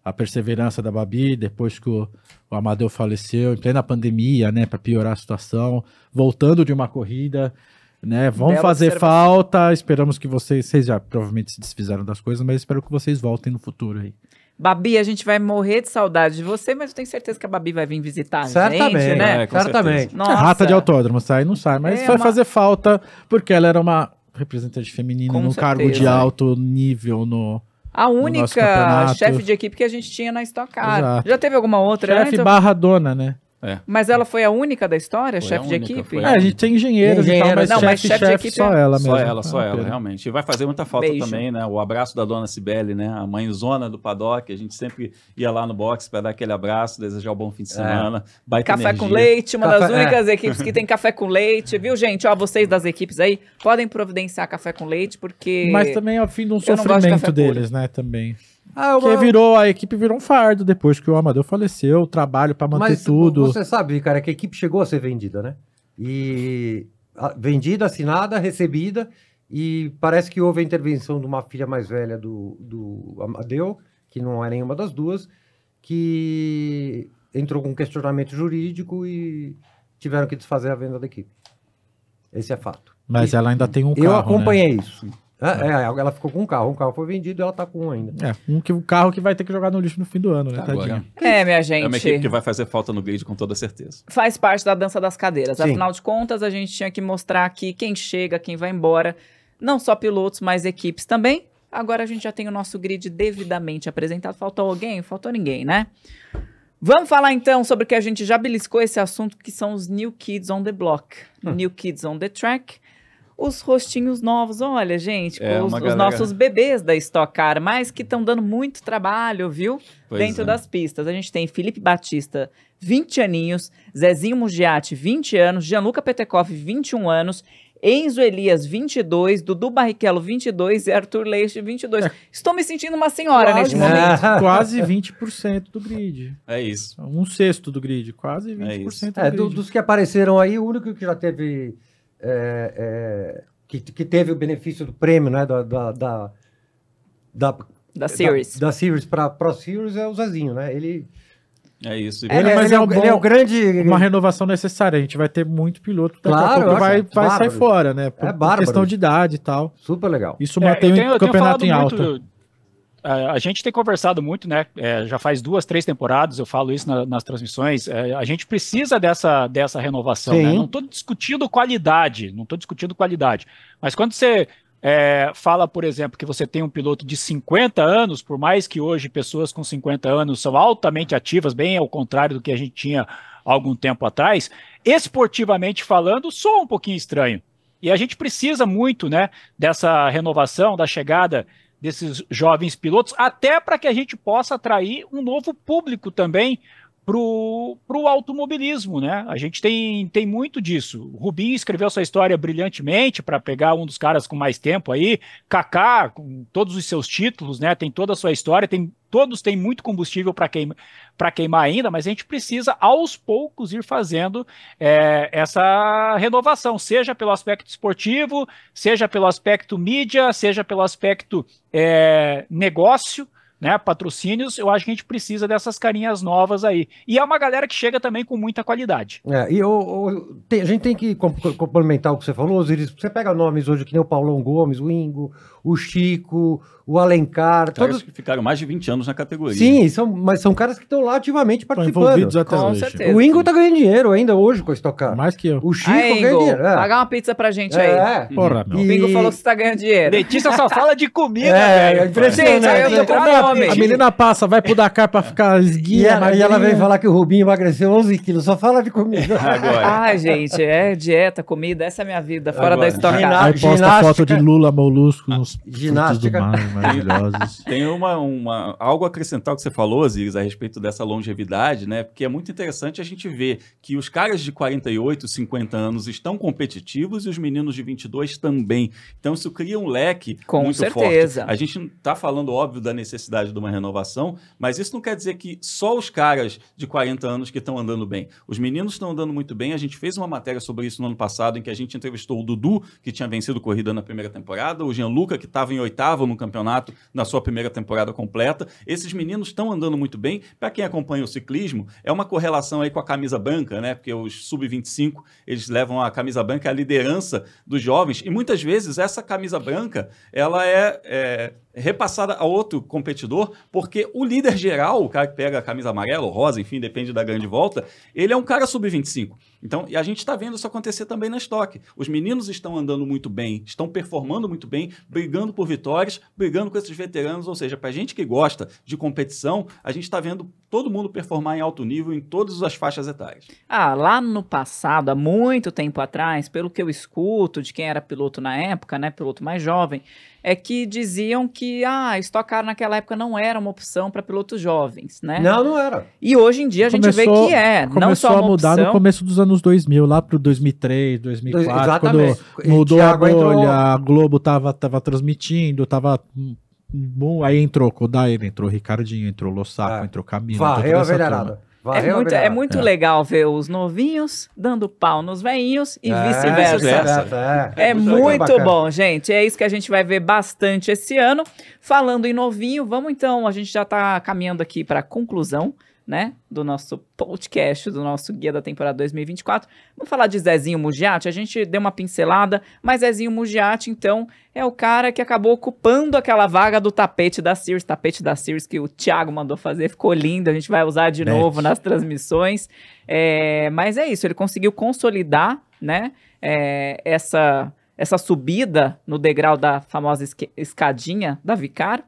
a perseverança da Babi, depois que o, o Amadeu faleceu, em plena pandemia, né, para piorar a situação, voltando de uma corrida, né, vão Bela fazer falta, esperamos que vocês, vocês já provavelmente se desfizeram das coisas, mas espero que vocês voltem no futuro aí. Babi, a gente vai morrer de saudade de você, mas eu tenho certeza que a Babi vai vir visitar certamente, a gente, né? É, certamente. Rata de autódromo, sai não sai, mas é, vai uma... fazer falta porque ela era uma representante feminina num cargo de alto nível no a única chefe de equipe que a gente tinha na Stock Car. Exato. Já teve alguma outra antes? Né, chefe barra dona, né? É. Mas ela foi a única da história, chefe de equipe? É, a gente tem engenheiros então, Engenheiro, e tal, mas não, chef, mas chefe de equipe só é... ela mesmo. Só ela, só ah, ela, realmente. E vai fazer muita falta Beijo. também, né? O abraço da dona Cibele, né? A mãezona do paddock, a gente sempre ia lá no box para dar aquele abraço, desejar um bom fim de é. semana. É. Café energia. com leite, uma café, das é. únicas é. equipes que tem café com leite, viu, gente? Ó, vocês das equipes aí, podem providenciar café com leite, porque... Mas também é o fim de um sofrimento de deles, né, também. Ah, é que virou, a equipe virou um fardo depois que o Amadeu faleceu, o trabalho para manter Mas, tudo. Você sabe, cara, que a equipe chegou a ser vendida, né? E vendida, assinada, recebida, e parece que houve a intervenção de uma filha mais velha do, do Amadeu, que não é nenhuma das duas, que entrou com questionamento jurídico e tiveram que desfazer a venda da equipe. Esse é fato. Mas e ela ainda tem um carro. Eu né? acompanhei né? isso. É, é, é, ela ficou com um carro. Um carro foi vendido e ela tá com um ainda. É, um, que, um carro que vai ter que jogar no lixo no fim do ano, né? Agora. É, é, minha gente. É uma equipe que vai fazer falta no grid com toda certeza. Faz parte da dança das cadeiras. Sim. Afinal de contas, a gente tinha que mostrar aqui quem chega, quem vai embora. Não só pilotos, mas equipes também. Agora a gente já tem o nosso grid devidamente apresentado. Faltou alguém? Faltou ninguém, né? Vamos falar então sobre o que a gente já beliscou esse assunto, que são os New Kids on the Block. Hum. New Kids on the Track os rostinhos novos. Olha, gente, é, os, galera... os, nossos bebês da Stock Car, mas que estão dando muito trabalho, viu? Pois Dentro é. das pistas. A gente tem Felipe Batista, 20 aninhos, Zezinho Mugiati, 20 anos, Gianluca Petekoff, 21 anos, Enzo Elias, 22, Dudu Barrichello, 22 e Arthur Leite, 22. É. Estou me sentindo uma senhora quase, neste momento. Quase 20% do grid. É isso. Um sexto do grid, quase 20% é isso é, do grid. dos que apareceram aí, o único que já teve é, é, que, que, teve o benefício do prêmio, né? Da, da, da, da, da Series. Da, da Series para Pro Series é o Zezinho, né? Ele. É isso. ele, é, mas ele é, é o, bom, ele é o grande. Uma renovação necessária. A gente vai ter muito piloto que claro, vai, vai sair fora, né? Por, é bárbaro. questão de idade e tal. Super legal. Isso é, mantém o campeonato em muito, alta. É, a, gente tem conversado muito, né? É, já faz duas, três temporadas, eu falo isso na, nas transmissões. É, a gente precisa dessa, dessa renovação. Né? Não estou discutindo qualidade, não estou discutindo qualidade. Mas quando você é, fala, por exemplo, que você tem um piloto de 50 anos, por mais que hoje pessoas com 50 anos são altamente ativas, bem ao contrário do que a gente tinha algum tempo atrás, esportivamente falando, sou um pouquinho estranho. E a gente precisa muito né, dessa renovação, da chegada desses jovens pilotos, até para que a gente possa atrair um novo público também para o automobilismo, né? A gente tem, tem muito disso. O Rubinho escreveu sua história brilhantemente para pegar um dos caras com mais tempo aí. Kaká, com todos os seus títulos, né? Tem toda a sua história, tem, todos têm muito combustível para queima, queimar ainda, mas a gente precisa, aos poucos, ir fazendo é, essa renovação, seja pelo aspecto esportivo, seja pelo aspecto mídia, seja pelo aspecto é, negócio né, patrocínios, eu acho que a gente precisa dessas carinhas novas aí. E é uma galera que chega também com muita qualidade. É, e eu, eu tem, a gente tem que complementar o que você falou, Osiris. Você pega nomes hoje que nem o Paulão Gomes, o Ingo, o Chico, o Alencar. Caras então, todos... que ficaram mais de 20 anos na categoria. Sim, são, mas são caras que estão lá ativamente tá participando. Envolvidos até com certeza. O Ingo tá ganhando dinheiro ainda hoje com a Stock Car. Mais que eu. O Chico ah, ganha Ingo, dinheiro. É. Pagar uma pizza pra gente é. aí. É. Porra, meu. E... O Ingo falou que você tá ganhando dinheiro. Letícia só fala de comida, é, velho. É gente, a menina passa, vai pro Dakar pra ficar esguia. E ela, e ela vem falar que o Rubinho emagreceu 11 quilos, só fala de comida. Agora. Ai, gente, é dieta, comida, essa é a minha vida, fora Agora. da Stock Car. Aí posta foto de Lula, molusco nos ginástica. do mar maravilhosos. Tem uma, uma, algo a acrescentar que você falou, Osiris, a respeito dessa longevidade, né? Porque é muito interessante a gente ver que os caras de 48, 50 anos estão competitivos e os meninos de 22 também. Então isso cria um leque Com muito certeza. forte. A gente está falando, óbvio, da necessidade de uma renovação, mas isso não quer dizer que só os caras de 40 anos que estão andando bem. Os meninos estão andando muito bem. A gente fez uma matéria sobre isso no ano passado, em que a gente entrevistou o Dudu, que tinha vencido corrida na primeira temporada, o Jean Luca, que estava em oitavo no campeonato campeonato na sua primeira temporada completa. Esses meninos estão andando muito bem. Para quem acompanha o ciclismo, é uma correlação aí com a camisa branca, né? Porque os sub-25 eles levam a camisa branca, é a liderança dos jovens. E muitas vezes essa camisa branca ela é, é repassada a outro competidor, porque o líder geral, o cara que pega a camisa amarela ou rosa, enfim, depende da grande volta, ele é um cara sub-25. Então, e a gente está vendo isso acontecer também na estoque. Os meninos estão andando muito bem, estão performando muito bem, brigando por vitórias, brigando com esses veteranos. Ou seja, para a gente que gosta de competição, a gente está vendo todo mundo performar em alto nível em todas as faixas etárias. Ah, lá no passado, há muito tempo atrás, pelo que eu escuto de quem era piloto na época, né, piloto mais jovem, é que diziam que ah, Stock Car naquela época não era uma opção para pilotos jovens, né? Não, não era. E hoje em dia a gente vê que é, não só Começou a mudar opção... no começo dos anos 2000, lá pro 2003, 2004, Exatamente. quando mudou a bolha, entrou... a Globo tava tava transmitindo, tava Bom, aí entrou Kodaira, entrou Ricardinho, entrou Lossaco, ah. é. entrou Camilo Varreu a velharada. é muito, é muito é. legal ver os novinhos dando pau nos veinhos e é, vice-versa. É, é, é, é. é muito, muito bom, gente. É isso que a gente vai ver bastante esse ano. Falando em novinho, vamos então, a gente já está caminhando aqui para a conclusão né, do nosso podcast, do nosso guia da temporada 2024. Vamos falar de Zezinho Mugiati, a gente deu uma pincelada, mas Zezinho Mugiati, então, é o cara que acabou ocupando aquela vaga do tapete da Sears, tapete da Sears que o Thiago mandou fazer, ficou lindo, a gente vai usar de Net. novo nas transmissões. É, mas é isso, ele conseguiu consolidar, né, é, essa essa subida no degrau da famosa escadinha da Vicar.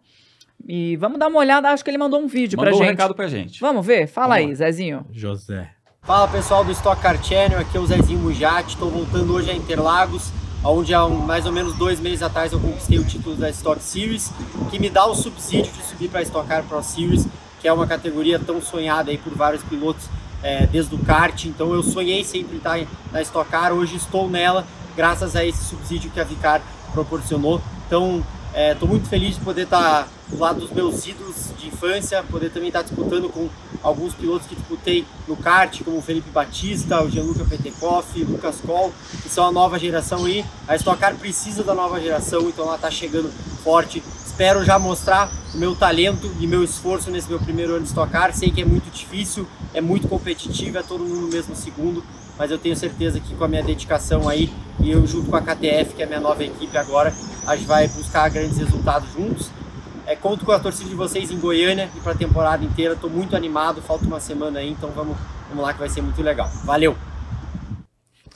E vamos dar uma olhada, acho que ele mandou um vídeo mandou pra gente. Mandou um recado pra gente. Vamos ver? Fala vamos aí, Zezinho. José. Fala pessoal do Stock Car Channel, aqui é o Zezinho Mujat. estou voltando hoje a Interlagos, onde há mais ou menos dois meses atrás eu conquistei o título da Stock Series, que me dá o subsídio de subir para a Stock Car Pro Series, que é uma categoria tão sonhada aí por vários pilotos é, desde o kart, então eu sonhei sempre estar na Stock Car, hoje estou nela, graças a esse subsídio que a Vicar proporcionou, então Estou é, muito feliz de poder estar tá do lado dos meus ídolos de infância, poder também estar tá disputando com alguns pilotos que disputei no kart, como o Felipe Batista, o Gianluca Petekoff, o Lucas Coll, que são a nova geração aí. A Stock Car precisa da nova geração, então ela está chegando forte. Espero já mostrar o meu talento e meu esforço nesse meu primeiro ano de Stock Car. Sei que é muito difícil, é muito competitivo, é todo mundo no mesmo segundo, mas eu tenho certeza que com a minha dedicação aí e eu junto com a KTF, que é a minha nova equipe agora, a gente vai buscar grandes resultados juntos. É, conto com a torcida de vocês em Goiânia e para a temporada inteira. Estou muito animado, falta uma semana aí, então vamos, vamos lá que vai ser muito legal. Valeu!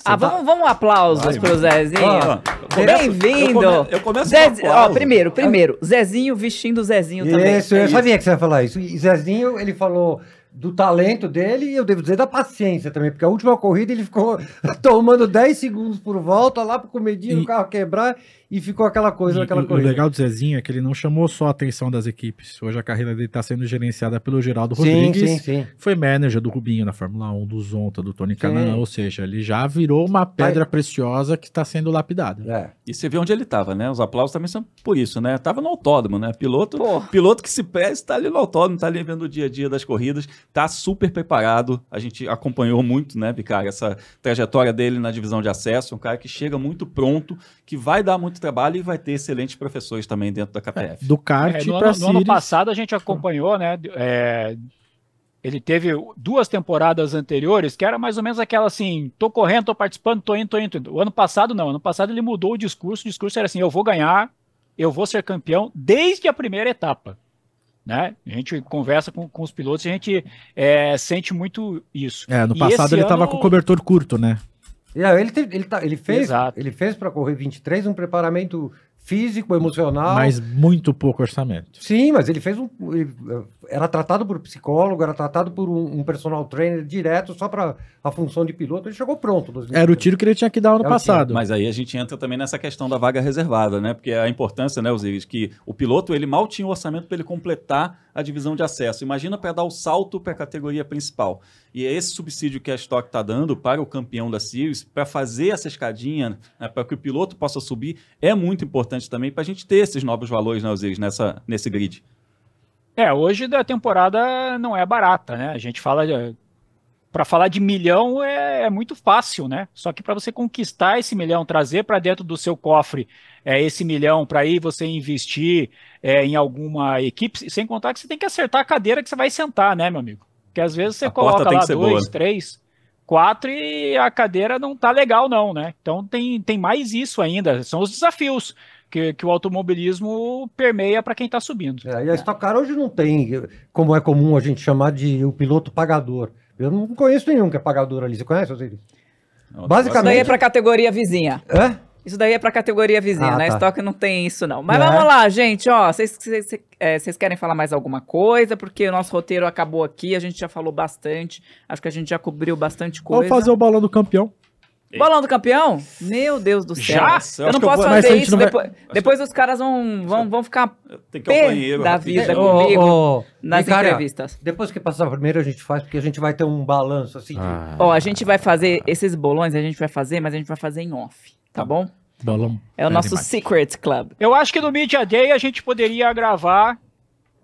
Ah, tá- vamos, vamos aplausos para o Zezinho. Ah, Bem-vindo. Eu, eu começo Zez... ó, Primeiro, é. primeiro, Zezinho vestindo Zezinho isso, também. Isso, eu sabia que você ia falar isso. Zezinho, ele falou do talento dele e eu devo dizer da paciência também, porque a última corrida ele ficou tomando 10 segundos por volta lá para o comedinho, e... o carro quebrar e ficou aquela coisa, e, aquela coisa. O legal do Zezinho é que ele não chamou só a atenção das equipes. Hoje a carreira dele está sendo gerenciada pelo Geraldo sim, Rodrigues. Sim, sim. Foi manager do Rubinho na Fórmula 1, do Zonta, do Tony Canan, ou seja, ele já virou uma pedra preciosa que está sendo lapidada. É. E você vê onde ele estava, né? Os aplausos também são por isso, né? Tava no autódromo, né? Piloto, piloto que se perde está tá ali no autódromo, está ali vendo o dia a dia das corridas, está super preparado. A gente acompanhou muito, né, picar essa trajetória dele na divisão de acesso, um cara que chega muito pronto que vai dar muito trabalho e vai ter excelentes professores também dentro da KPF. É, do kart é, no, ano, no ano passado a gente acompanhou, né? É, ele teve duas temporadas anteriores que era mais ou menos aquela assim, tô correndo, tô participando, tô indo, tô indo. O ano passado não, ano passado ele mudou o discurso, o discurso era assim, eu vou ganhar, eu vou ser campeão desde a primeira etapa. Né? A gente conversa com, com os pilotos e a gente é, sente muito isso. É, no e passado ele estava ano... com cobertor curto, né? Ele, teve, ele, tá, ele fez, para ele fez para correr 23 um preparamento físico, emocional. Mas muito pouco orçamento. Sim, mas ele fez um. Ele, era tratado por psicólogo, era tratado por um, um personal trainer direto, só para a função de piloto. Ele chegou pronto. 2003. Era o tiro que ele tinha que dar ano passado. Mas aí a gente entra também nessa questão da vaga reservada, né? Porque a importância, né, Osiris, que o piloto ele mal tinha o orçamento para ele completar a divisão de acesso. Imagina para dar o salto para a categoria principal. E é esse subsídio que a Stock está dando para o campeão da Series, para fazer essa escadinha, né, para que o piloto possa subir, é muito importante também para a gente ter esses novos valores, né, Osiris, nessa, nesse grid. É, hoje da temporada não é barata, né? A gente fala para falar de milhão é, é, muito fácil, né? Só que para você conquistar esse milhão, trazer para dentro do seu cofre é, esse milhão para aí você investir é, em alguma equipe, sem contar que você tem que acertar a cadeira que você vai sentar, né, meu amigo? Porque às vezes você a coloca lá dois, boa. Né? três, quatro e a cadeira não tá legal, não, né? Então tem, tem mais isso ainda, são os desafios. Que, que, o automobilismo permeia para quem está subindo. É, e a Stock Car hoje não tem, como é comum a gente chamar de o piloto pagador. Eu não conheço nenhum que é pagador ali. Você conhece, Osiris? Basicamente. Isso daí é para categoria vizinha. Hã? Isso daí é para categoria vizinha, ah, né? Tá. Estoque não tem isso, não. Mas né? vamos lá, gente, ó. Vocês é, querem falar mais alguma coisa? Porque o nosso roteiro acabou aqui, a gente já falou bastante. Acho que a gente já cobriu bastante coisa. Vamos fazer o balão do campeão. Bolão do campeão? Meu Deus do céu. Já? Eu, eu não posso vou, fazer isso. Vai... Depois, depois os caras vão, vão, vão ficar Tem que ir banheiro, da vida oh, comigo oh, nas cara, entrevistas. Depois que passar primeiro, a gente faz, porque a gente vai ter um balanço assim. Ah. Ó, ah. oh, a gente vai fazer esses bolões, a gente vai fazer, mas a gente vai fazer em off, tá bom? Bolão. É o é nosso Secret Club. Eu acho que no Media Day a gente poderia gravar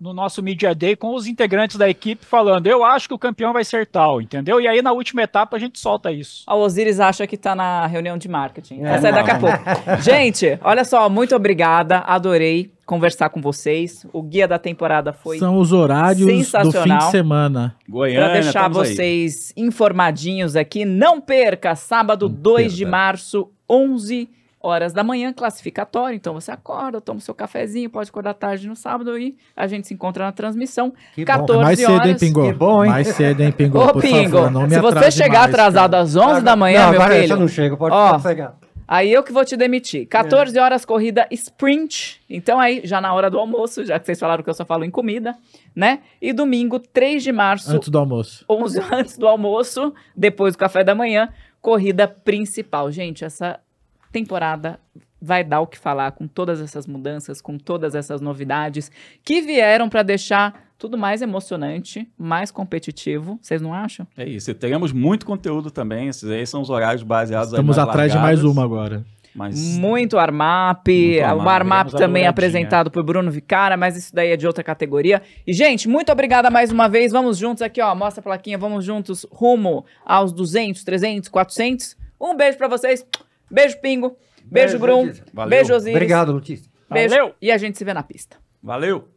no nosso Media Day com os integrantes da equipe falando: eu acho que o campeão vai ser tal, entendeu? E aí na última etapa a gente solta isso. A Osiris acha que tá na reunião de marketing. É, Essa é daqui a pouco. gente, olha só, muito obrigada, adorei conversar com vocês. O guia da temporada foi São os horários do fim de semana. Goiânia, Para deixar vocês aí. informadinhos aqui, não perca, sábado não 2 perda. de março, 11 horas da manhã, classificatório. Então você acorda, toma seu cafezinho, pode acordar tarde no sábado e a gente se encontra na transmissão. Que 14 bom. É mais horas. cedo, hein, Pingo? Que bom, hein? Mais cedo, hein, Pingo? Ô, Pingo, favor, se você chegar mais, atrasado cara. às 11 da manhã, não, meu agora filho... eu não chego, pode, ó, Aí eu que vou te demitir. 14 é. horas corrida sprint. Então aí, já na hora do almoço, já que vocês falaram que eu só falo em comida, né? E domingo, 3 de março. Antes do almoço. 11 antes do almoço, depois do café da manhã, corrida principal. Gente, essa temporada vai dar o que falar com todas essas mudanças, com todas essas novidades que vieram para deixar tudo mais emocionante, mais competitivo, vocês não acham? É isso, e teremos muito conteúdo também, esses aí são os horários baseados... Estamos atrás largadas. de mais uma agora. Mas... Muito Armap, muito o Armap também é apresentado por Bruno Vicara, mas isso daí é de outra categoria. E, gente, muito obrigada mais uma vez, vamos juntos aqui, ó, mostra a plaquinha, vamos juntos rumo aos 200, 300, 400. Um beijo para vocês, Beijo, Pingo. Beijo, Beijo Grum. Beijo, Osiris. Obrigado, Letícia. Valeu. E a gente se vê na pista. Valeu.